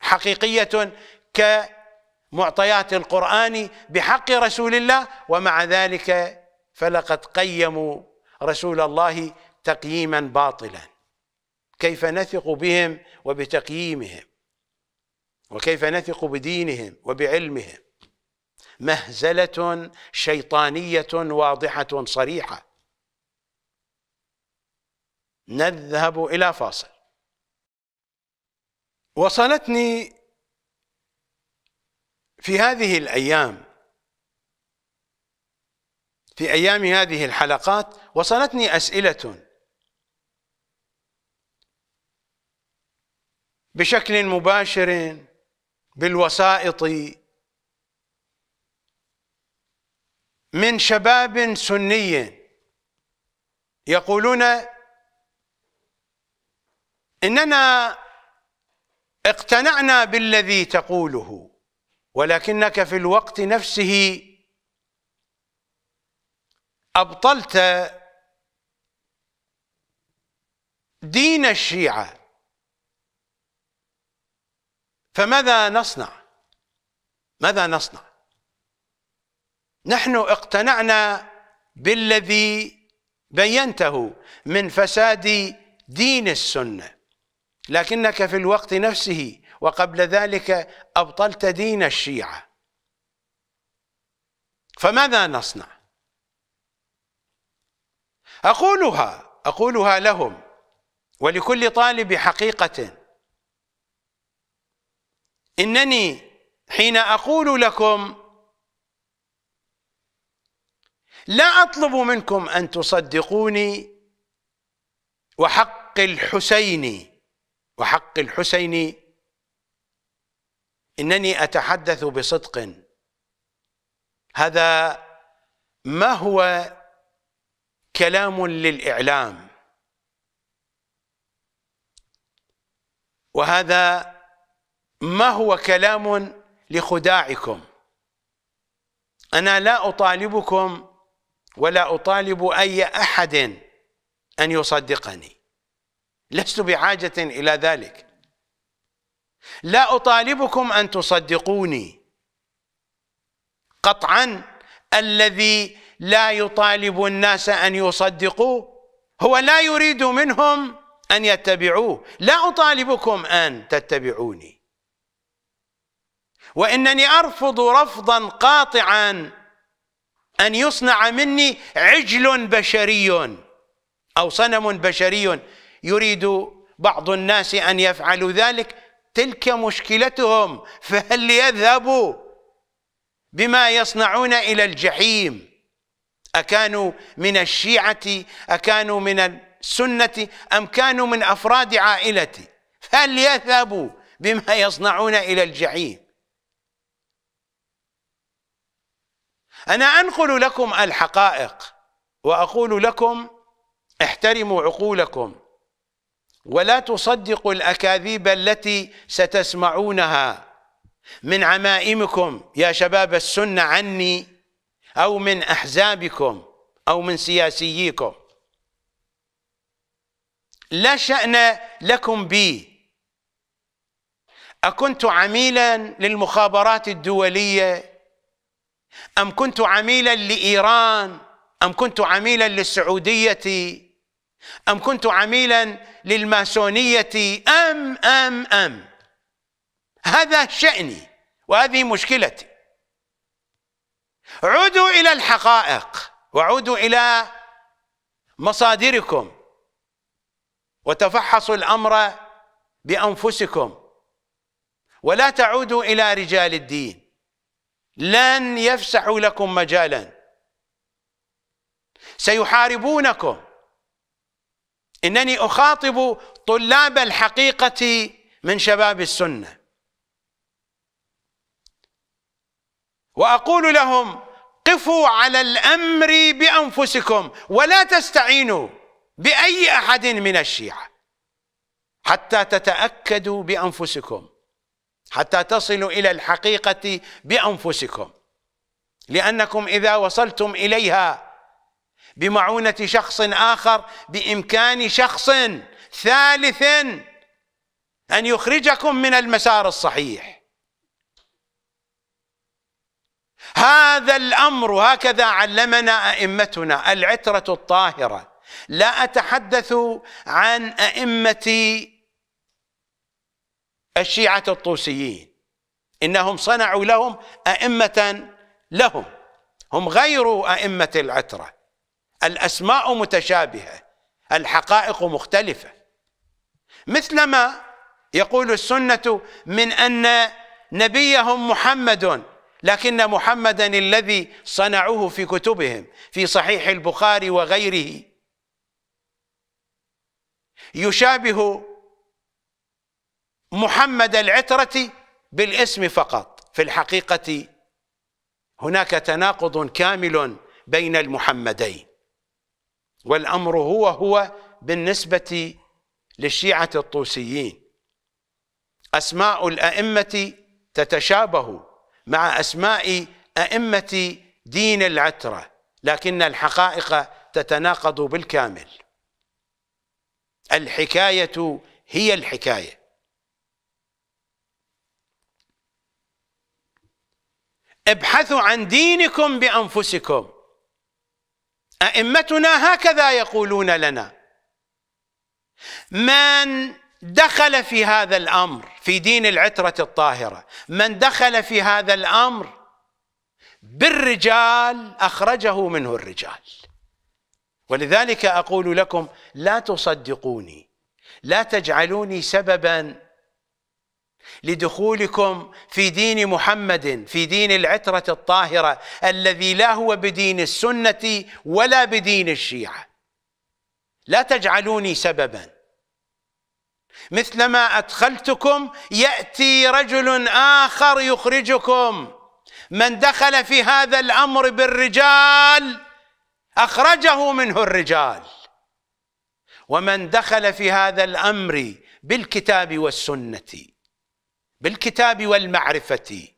حقيقية كمعطيات القرآن بحق رسول الله ومع ذلك فلقد قيموا رسول الله تقييما باطلا كيف نثق بهم وبتقييمهم وكيف نثق بدينهم وبعلمهم مهزله شيطانيه واضحه صريحه نذهب الى فاصل وصلتني في هذه الايام في ايام هذه الحلقات وصلتني اسئله بشكل مباشر بالوسائط من شباب سني يقولون اننا اقتنعنا بالذي تقوله ولكنك في الوقت نفسه ابطلت دين الشيعه فماذا نصنع ماذا نصنع نحن اقتنعنا بالذي بينته من فساد دين السنه لكنك في الوقت نفسه وقبل ذلك ابطلت دين الشيعه فماذا نصنع اقولها اقولها لهم ولكل طالب حقيقه إنني حين أقول لكم لا أطلب منكم أن تصدقوني وحق الحسين وحق الحسين إنني أتحدث بصدق هذا ما هو كلام للإعلام وهذا ما هو كلام لخداعكم أنا لا أطالبكم ولا أطالب أي أحد أن يصدقني لست بحاجة إلى ذلك لا أطالبكم أن تصدقوني قطعا الذي لا يطالب الناس أن يصدقوه هو لا يريد منهم أن يتبعوه لا أطالبكم أن تتبعوني وانني ارفض رفضا قاطعا ان يصنع مني عجل بشري او صنم بشري يريد بعض الناس ان يفعلوا ذلك تلك مشكلتهم فهل يذهبوا بما يصنعون الى الجحيم اكانوا من الشيعه اكانوا من السنه ام كانوا من افراد عائلتي فهل يذهبوا بما يصنعون الى الجحيم انا انقل لكم الحقائق واقول لكم احترموا عقولكم ولا تصدقوا الاكاذيب التي ستسمعونها من عمائمكم يا شباب السنه عني او من احزابكم او من سياسييكم لا شان لكم بي اكنت عميلا للمخابرات الدوليه أم كنت عميلا لإيران أم كنت عميلا للسعودية أم كنت عميلا للماسونية أم أم أم هذا شأني وهذه مشكلتي عودوا إلى الحقائق وعودوا إلى مصادركم وتفحصوا الأمر بأنفسكم ولا تعودوا إلى رجال الدين لن يفسحوا لكم مجالا سيحاربونكم إنني أخاطب طلاب الحقيقة من شباب السنة وأقول لهم قفوا على الأمر بأنفسكم ولا تستعينوا بأي أحد من الشيعة حتى تتأكدوا بأنفسكم حتى تصلوا إلى الحقيقة بأنفسكم لأنكم إذا وصلتم إليها بمعونة شخص آخر بإمكان شخص ثالث أن يخرجكم من المسار الصحيح هذا الأمر هكذا علمنا أئمتنا العترة الطاهرة لا أتحدث عن أئمة الشيعة الطوسيين إنهم صنعوا لهم أئمة لهم هم غير أئمة العترة الأسماء متشابهة الحقائق مختلفة مثلما يقول السنة من أن نبيهم محمد لكن محمدا الذي صنعوه في كتبهم في صحيح البخاري وغيره يشابه محمد العترة بالاسم فقط في الحقيقة هناك تناقض كامل بين المحمدين والأمر هو هو بالنسبة للشيعة الطوسيين أسماء الأئمة تتشابه مع أسماء أئمة دين العترة لكن الحقائق تتناقض بالكامل الحكاية هي الحكاية ابحثوا عن دينكم بأنفسكم أئمتنا هكذا يقولون لنا من دخل في هذا الأمر في دين العترة الطاهرة من دخل في هذا الأمر بالرجال أخرجه منه الرجال ولذلك أقول لكم لا تصدقوني لا تجعلوني سببا لدخولكم في دين محمد في دين العترة الطاهرة الذي لا هو بدين السنة ولا بدين الشيعة لا تجعلوني سببا مثلما أدخلتكم يأتي رجل آخر يخرجكم من دخل في هذا الأمر بالرجال أخرجه منه الرجال ومن دخل في هذا الأمر بالكتاب والسنة بالكتاب والمعرفة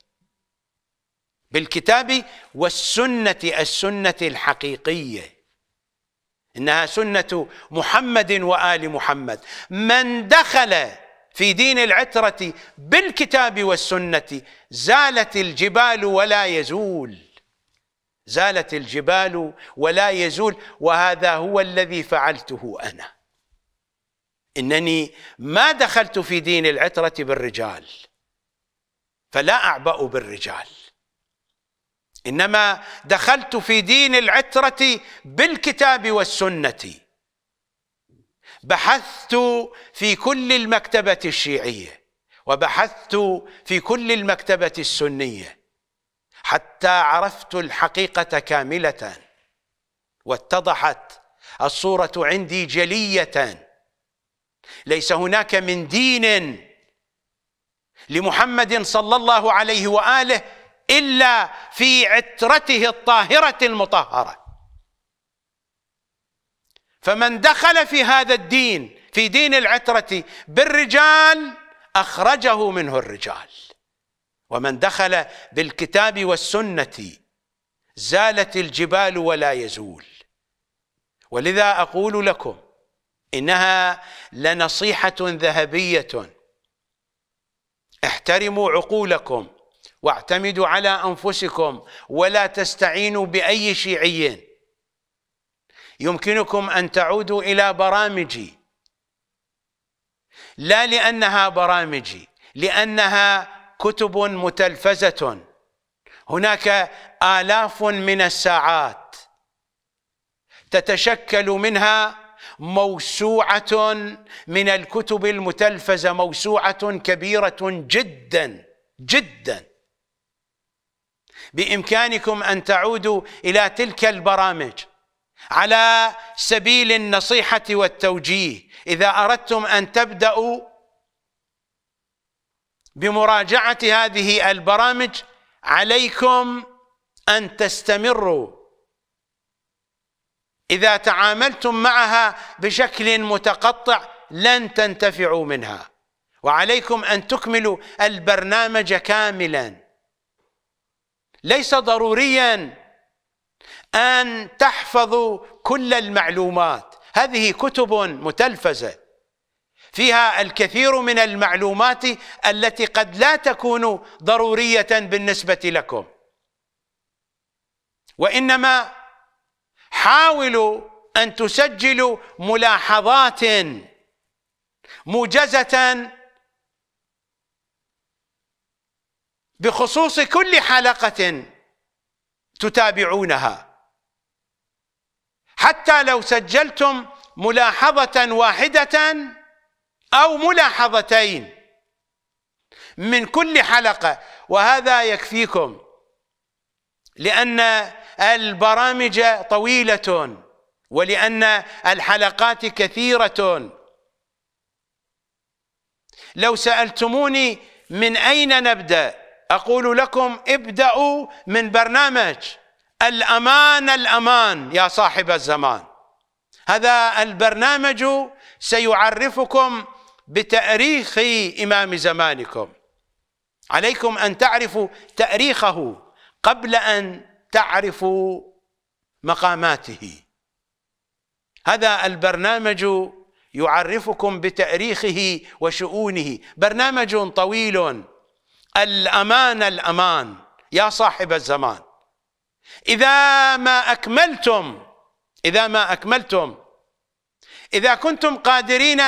بالكتاب والسنة السنة الحقيقية إنها سنة محمد وآل محمد من دخل في دين العترة بالكتاب والسنة زالت الجبال ولا يزول زالت الجبال ولا يزول وهذا هو الذي فعلته أنا إنني ما دخلت في دين العترة بالرجال فلا أعبأ بالرجال إنما دخلت في دين العترة بالكتاب والسنة بحثت في كل المكتبة الشيعية وبحثت في كل المكتبة السنية حتى عرفت الحقيقة كاملة واتضحت الصورة عندي جلية ليس هناك من دين لمحمد صلى الله عليه واله الا في عترته الطاهره المطهره فمن دخل في هذا الدين في دين العتره بالرجال اخرجه منه الرجال ومن دخل بالكتاب والسنه زالت الجبال ولا يزول ولذا اقول لكم انها لنصيحه ذهبيه احترموا عقولكم واعتمدوا على أنفسكم ولا تستعينوا بأي شيعي يمكنكم أن تعودوا إلى برامجي لا لأنها برامجي لأنها كتب متلفزة هناك آلاف من الساعات تتشكل منها موسوعه من الكتب المتلفزه موسوعه كبيره جدا جدا بامكانكم ان تعودوا الى تلك البرامج على سبيل النصيحه والتوجيه اذا اردتم ان تبداوا بمراجعه هذه البرامج عليكم ان تستمروا إذا تعاملتم معها بشكل متقطع لن تنتفعوا منها وعليكم أن تكملوا البرنامج كاملا ليس ضروريا أن تحفظوا كل المعلومات هذه كتب متلفزة فيها الكثير من المعلومات التي قد لا تكون ضرورية بالنسبة لكم وإنما حاولوا أن تسجلوا ملاحظات موجزة بخصوص كل حلقة تتابعونها حتى لو سجلتم ملاحظة واحدة أو ملاحظتين من كل حلقة وهذا يكفيكم لأن البرامج طويلة ولأن الحلقات كثيرة لو سألتموني من أين نبدأ أقول لكم ابدأوا من برنامج الأمان الأمان يا صاحب الزمان هذا البرنامج سيعرفكم بتاريخ إمام زمانكم عليكم أن تعرفوا تاريخه قبل أن تعرف مقاماته هذا البرنامج يعرفكم بتاريخه وشؤونه برنامج طويل الامان الامان يا صاحب الزمان اذا ما اكملتم اذا ما اكملتم اذا كنتم قادرين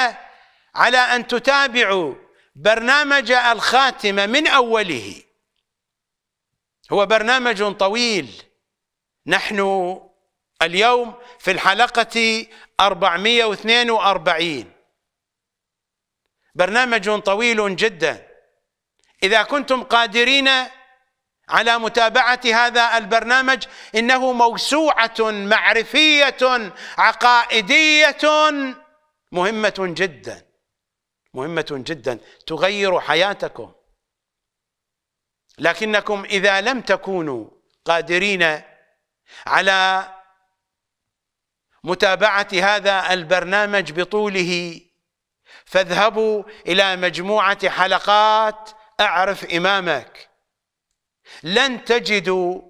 على ان تتابعوا برنامج الخاتمه من اوله هو برنامج طويل نحن اليوم في الحلقة 442 برنامج طويل جدا إذا كنتم قادرين على متابعة هذا البرنامج إنه موسوعة معرفية عقائدية مهمة جدا مهمة جدا تغير حياتكم لكنكم إذا لم تكونوا قادرين على متابعة هذا البرنامج بطوله فاذهبوا إلى مجموعة حلقات أعرف إمامك لن تجدوا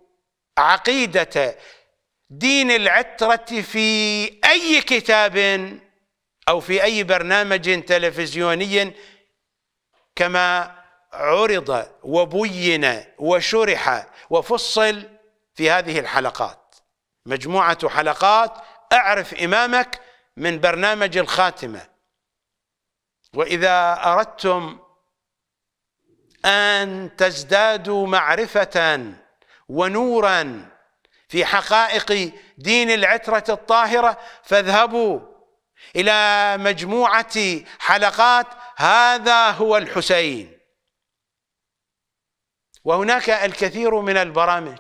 عقيدة دين العترة في أي كتاب أو في أي برنامج تلفزيوني كما عرض وبين وشرح وفصل في هذه الحلقات مجموعة حلقات أعرف إمامك من برنامج الخاتمة وإذا أردتم أن تزدادوا معرفة ونورا في حقائق دين العترة الطاهرة فاذهبوا إلى مجموعة حلقات هذا هو الحسين وهناك الكثير من البرامج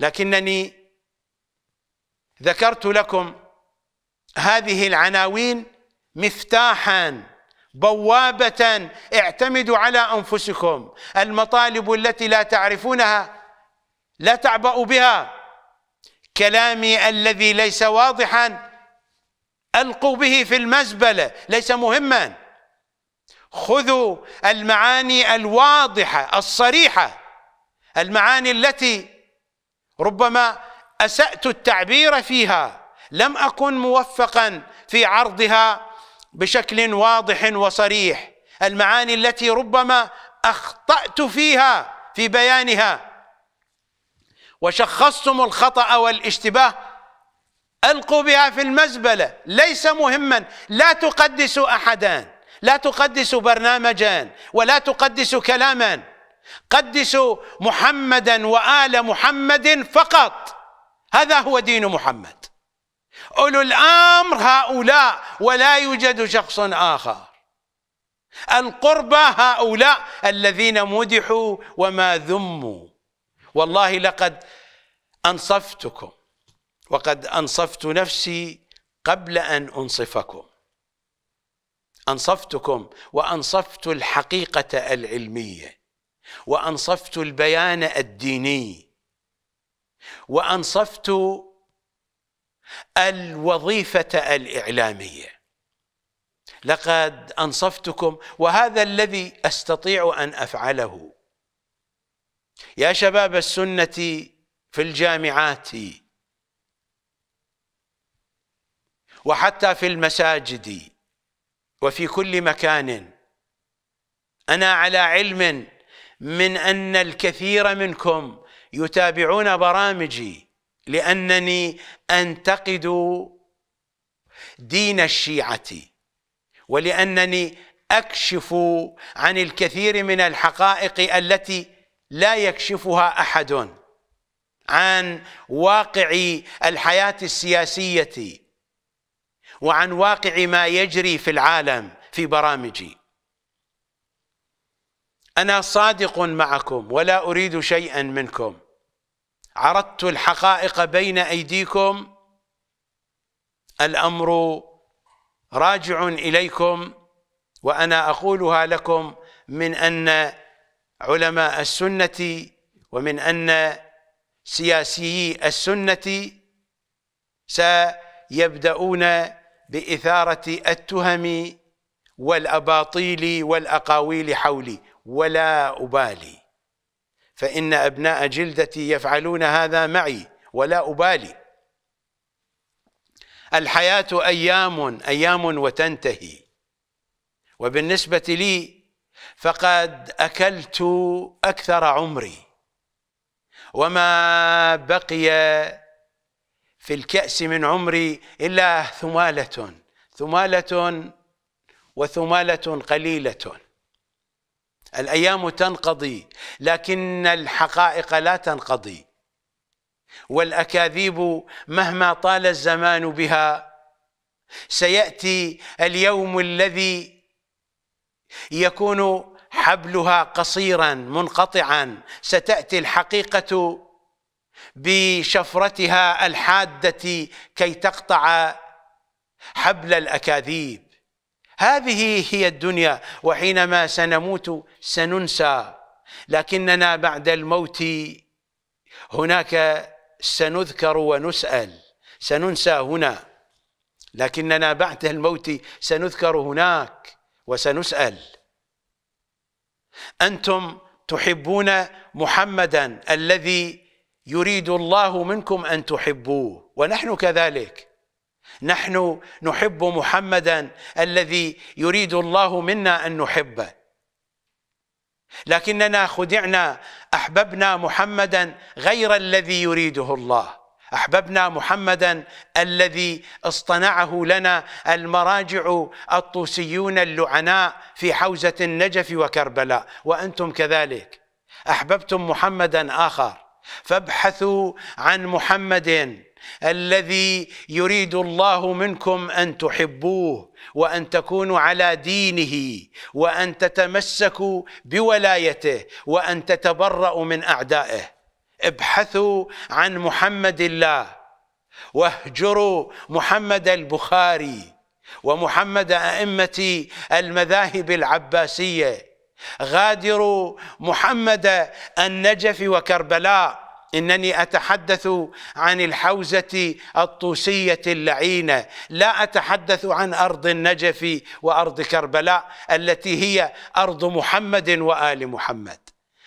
لكنني ذكرت لكم هذه العناوين مفتاحا بوابة اعتمدوا على أنفسكم المطالب التي لا تعرفونها لا تعبأوا بها كلامي الذي ليس واضحا ألقوا به في المزبلة ليس مهما خذوا المعاني الواضحه الصريحه المعاني التي ربما اسات التعبير فيها لم اكن موفقا في عرضها بشكل واضح وصريح المعاني التي ربما اخطات فيها في بيانها وشخصتم الخطا والاشتباه القوا بها في المزبله ليس مهما لا تقدسوا احدا لا تقدسوا برنامجا ولا تقدسوا كلاما قدسوا محمدا وآل محمد فقط هذا هو دين محمد أولو الأمر هؤلاء ولا يوجد شخص آخر القربى هؤلاء الذين مدحوا وما ذموا والله لقد أنصفتكم وقد أنصفت نفسي قبل أن أنصفكم انصفتكم وانصفت الحقيقه العلميه وانصفت البيان الديني وانصفت الوظيفه الاعلاميه لقد انصفتكم وهذا الذي استطيع ان افعله يا شباب السنه في الجامعات وحتى في المساجد وفي كل مكان أنا على علم من أن الكثير منكم يتابعون برامجي لأنني أنتقد دين الشيعة ولأنني أكشف عن الكثير من الحقائق التي لا يكشفها أحد عن واقع الحياة السياسية وعن واقع ما يجري في العالم في برامجي انا صادق معكم ولا اريد شيئا منكم عرضت الحقائق بين ايديكم الامر راجع اليكم وانا اقولها لكم من ان علماء السنه ومن ان سياسيي السنه سيبداون باثاره التهم والاباطيل والاقاويل حولي ولا ابالي فان ابناء جلدتي يفعلون هذا معي ولا ابالي الحياه ايام ايام وتنتهي وبالنسبه لي فقد اكلت اكثر عمري وما بقي في الكأس من عمري إلا ثمالة ثمالة وثمالة قليلة الأيام تنقضي لكن الحقائق لا تنقضي والأكاذيب مهما طال الزمان بها سيأتي اليوم الذي يكون حبلها قصيرا منقطعا ستأتي الحقيقة بشفرتها الحاده كي تقطع حبل الاكاذيب هذه هي الدنيا وحينما سنموت سننسى لكننا بعد الموت هناك سنذكر ونسال سننسى هنا لكننا بعد الموت سنذكر هناك وسنسال انتم تحبون محمدا الذي يريد الله منكم أن تحبوه ونحن كذلك نحن نحب محمدا الذي يريد الله منا أن نحبه لكننا خدعنا أحببنا محمدا غير الذي يريده الله أحببنا محمدا الذي اصطنعه لنا المراجع الطوسيون اللعناء في حوزة النجف وكربلاء وأنتم كذلك أحببتم محمدا آخر فابحثوا عن محمد الذي يريد الله منكم ان تحبوه وان تكونوا على دينه وان تتمسكوا بولايته وان تتبرأوا من اعدائه ابحثوا عن محمد الله واهجروا محمد البخاري ومحمد ائمه المذاهب العباسيه غادروا محمد النجف وكربلاء انني اتحدث عن الحوزه الطوسيه اللعينه لا اتحدث عن ارض النجف وارض كربلاء التي هي ارض محمد وال محمد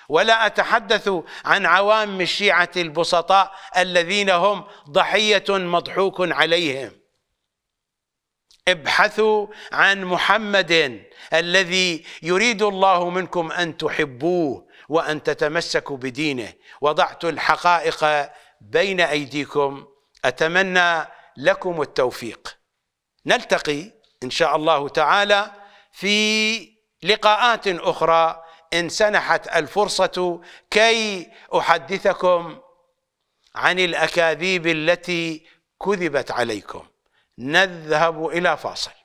ولا اتحدث عن عوام الشيعه البسطاء الذين هم ضحيه مضحوك عليهم ابحثوا عن محمد الذي يريد الله منكم أن تحبوه وأن تتمسكوا بدينه وضعت الحقائق بين أيديكم أتمنى لكم التوفيق نلتقي إن شاء الله تعالى في لقاءات أخرى إن سنحت الفرصة كي أحدثكم عن الأكاذيب التي كذبت عليكم نذهب إلى فاصل